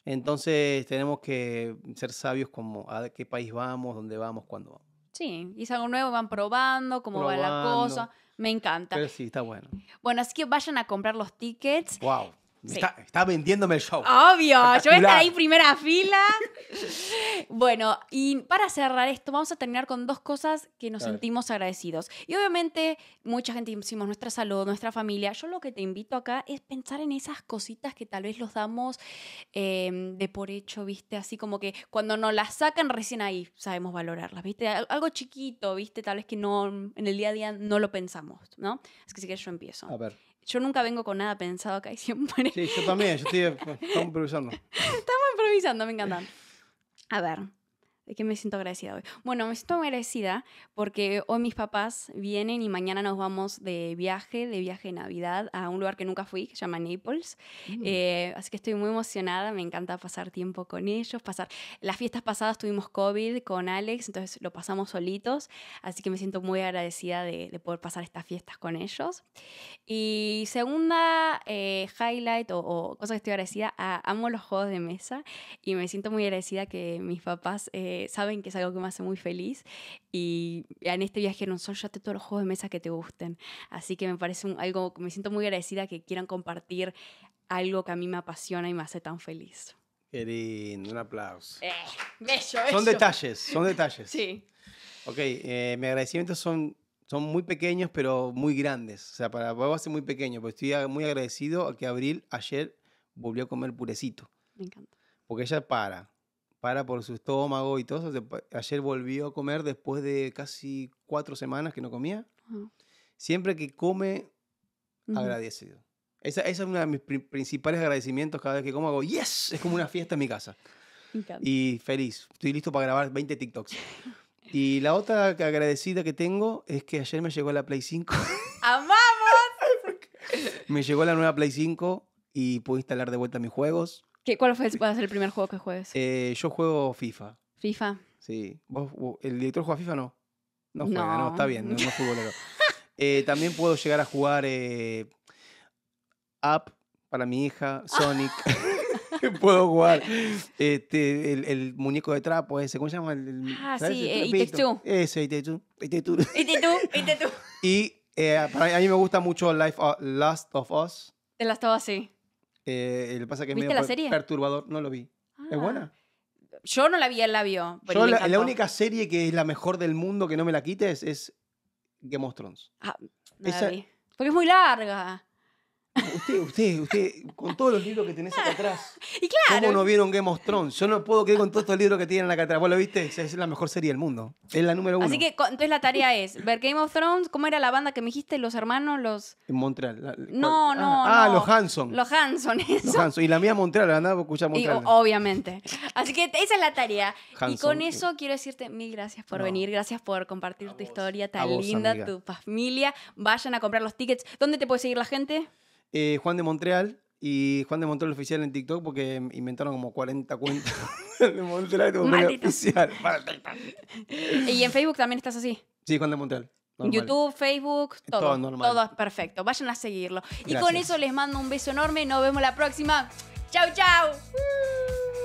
Entonces tenemos que ser sabios como a qué país vamos, dónde vamos, cuándo vamos. Sí, y algo nuevo, van probando cómo va la cosa. Me encanta. Pero sí, está bueno. Bueno, así que vayan a comprar los tickets. Wow. Está, vendiéndome el show. Obvio, yo voy a estar ahí primera fila. bueno, y para cerrar esto, vamos a terminar con dos cosas que nos sentimos agradecidos. Y obviamente, mucha gente hicimos nuestra salud, nuestra familia. Yo lo que te invito acá es pensar en esas cositas que tal vez los damos em, de por hecho, ¿viste? Así como que cuando nos las sacan, recién ahí sabemos valorarlas, ¿viste? Algo chiquito, ¿viste? Tal vez que no, en el día a día no lo pensamos, ¿no? Es que si quieres yo empiezo. A ver. Yo nunca vengo con nada pensado acá y siempre. Sí, yo también, yo estoy. Eh, estamos improvisando. Estamos improvisando, me encanta. A ver, ¿De qué me siento agradecida hoy? Bueno, me siento agradecida porque hoy mis papás vienen y mañana nos vamos de viaje, de viaje de Navidad, a un lugar que nunca fui, que se llama Naples. Mm. Eh, así que estoy muy emocionada, me encanta pasar tiempo con ellos, pasar... Las fiestas pasadas tuvimos COVID con Alex, entonces lo pasamos solitos, así que me siento muy agradecida de, poder pasar estas fiestas con ellos. Y segunda eh, highlight o, cosa que estoy agradecida, amo los juegos de mesa y me siento muy agradecida que mis papás... Eh, saben que es algo que me hace muy feliz y en este viaje no son ya todos los juegos de mesa que te gusten. Así que me parece un, algo, me siento muy agradecida que quieran compartir algo que a mí me apasiona y me hace tan feliz. Querín, un aplauso. Eh, son detalles, son detalles. sí. Ok, eh, mis agradecimientos son, son muy pequeños, pero muy grandes. O sea, para vos ser muy pequeño, porque estoy muy agradecido a que Abril ayer volvió a comer purecito. Me encanta. Porque ella para, para por su estómago y todo eso. Ayer volvió a comer después de casi cuatro semanas que no comía. Siempre que come, agradecido. Esa, es uno de mis principales agradecimientos cada vez que como. Hago, yes, es como una fiesta en mi casa. Y feliz. Estoy listo para grabar 20 TikToks. Y la otra agradecida que tengo es que ayer me llegó la Play 5. ¡Amamos! me llegó la nueva Play 5 y pude instalar de vuelta mis juegos. ¿Qué, ¿Cuál fue el, el primer juego que juegues? Eh, yo juego FIFA. FIFA. Sí. ¿Vos, el director juega FIFA? No. No juega, no, está bien, no, es futbolero. Eh, también puedo llegar a jugar eh, App para mi hija, Sonic. puedo jugar este, el, muñeco de trapo ese, ¿cómo se llama? ah, sí, el, It Ese, It 2 It 2 It Y a mí me gusta mucho Life, uh, Last of Us. The Last of Us, sí. Eh, lo pasa que es ¿Viste perturbador. No lo vi. ¿Es ah. buena? Yo no la vi, él la vio. la, única serie que es la mejor del mundo que no me la quites es Game of Thrones. Ah, Porque es muy larga. Usted, usted, usted, con todos los libros que tenés acá atrás. Y claro. ¿Cómo no vieron Game of Thrones? Yo no puedo creer con todos estos libros que tienen acá atrás. Vos lo viste, es la mejor serie del mundo. Es la número uno. Así que entonces la tarea es ver Game of Thrones, ¿cómo era la banda que me dijiste? Los hermanos, los. En Montreal. no, no. Ah, ah los Hanson. Los Hanson, Los Hanson. Y la mía Montreal, la andaba a escuchar Montreal. obviamente. Así que esa es la tarea. Y con eso quiero decirte mil gracias por venir, gracias por compartir tu historia tan linda, tu familia. Vayan a comprar los tickets. ¿Dónde te puede seguir la gente? Eh, Juan de Montreal y Juan de Montreal oficial en TikTok porque inventaron como 40 cuentas de Montreal oficial. y en Facebook también estás así. Sí, Juan de Montreal. YouTube, Facebook, eh, todo. Todo, es perfecto. Vayan a seguirlo. Y con eso les mando un beso enorme. Nos vemos la próxima. Chau, chau.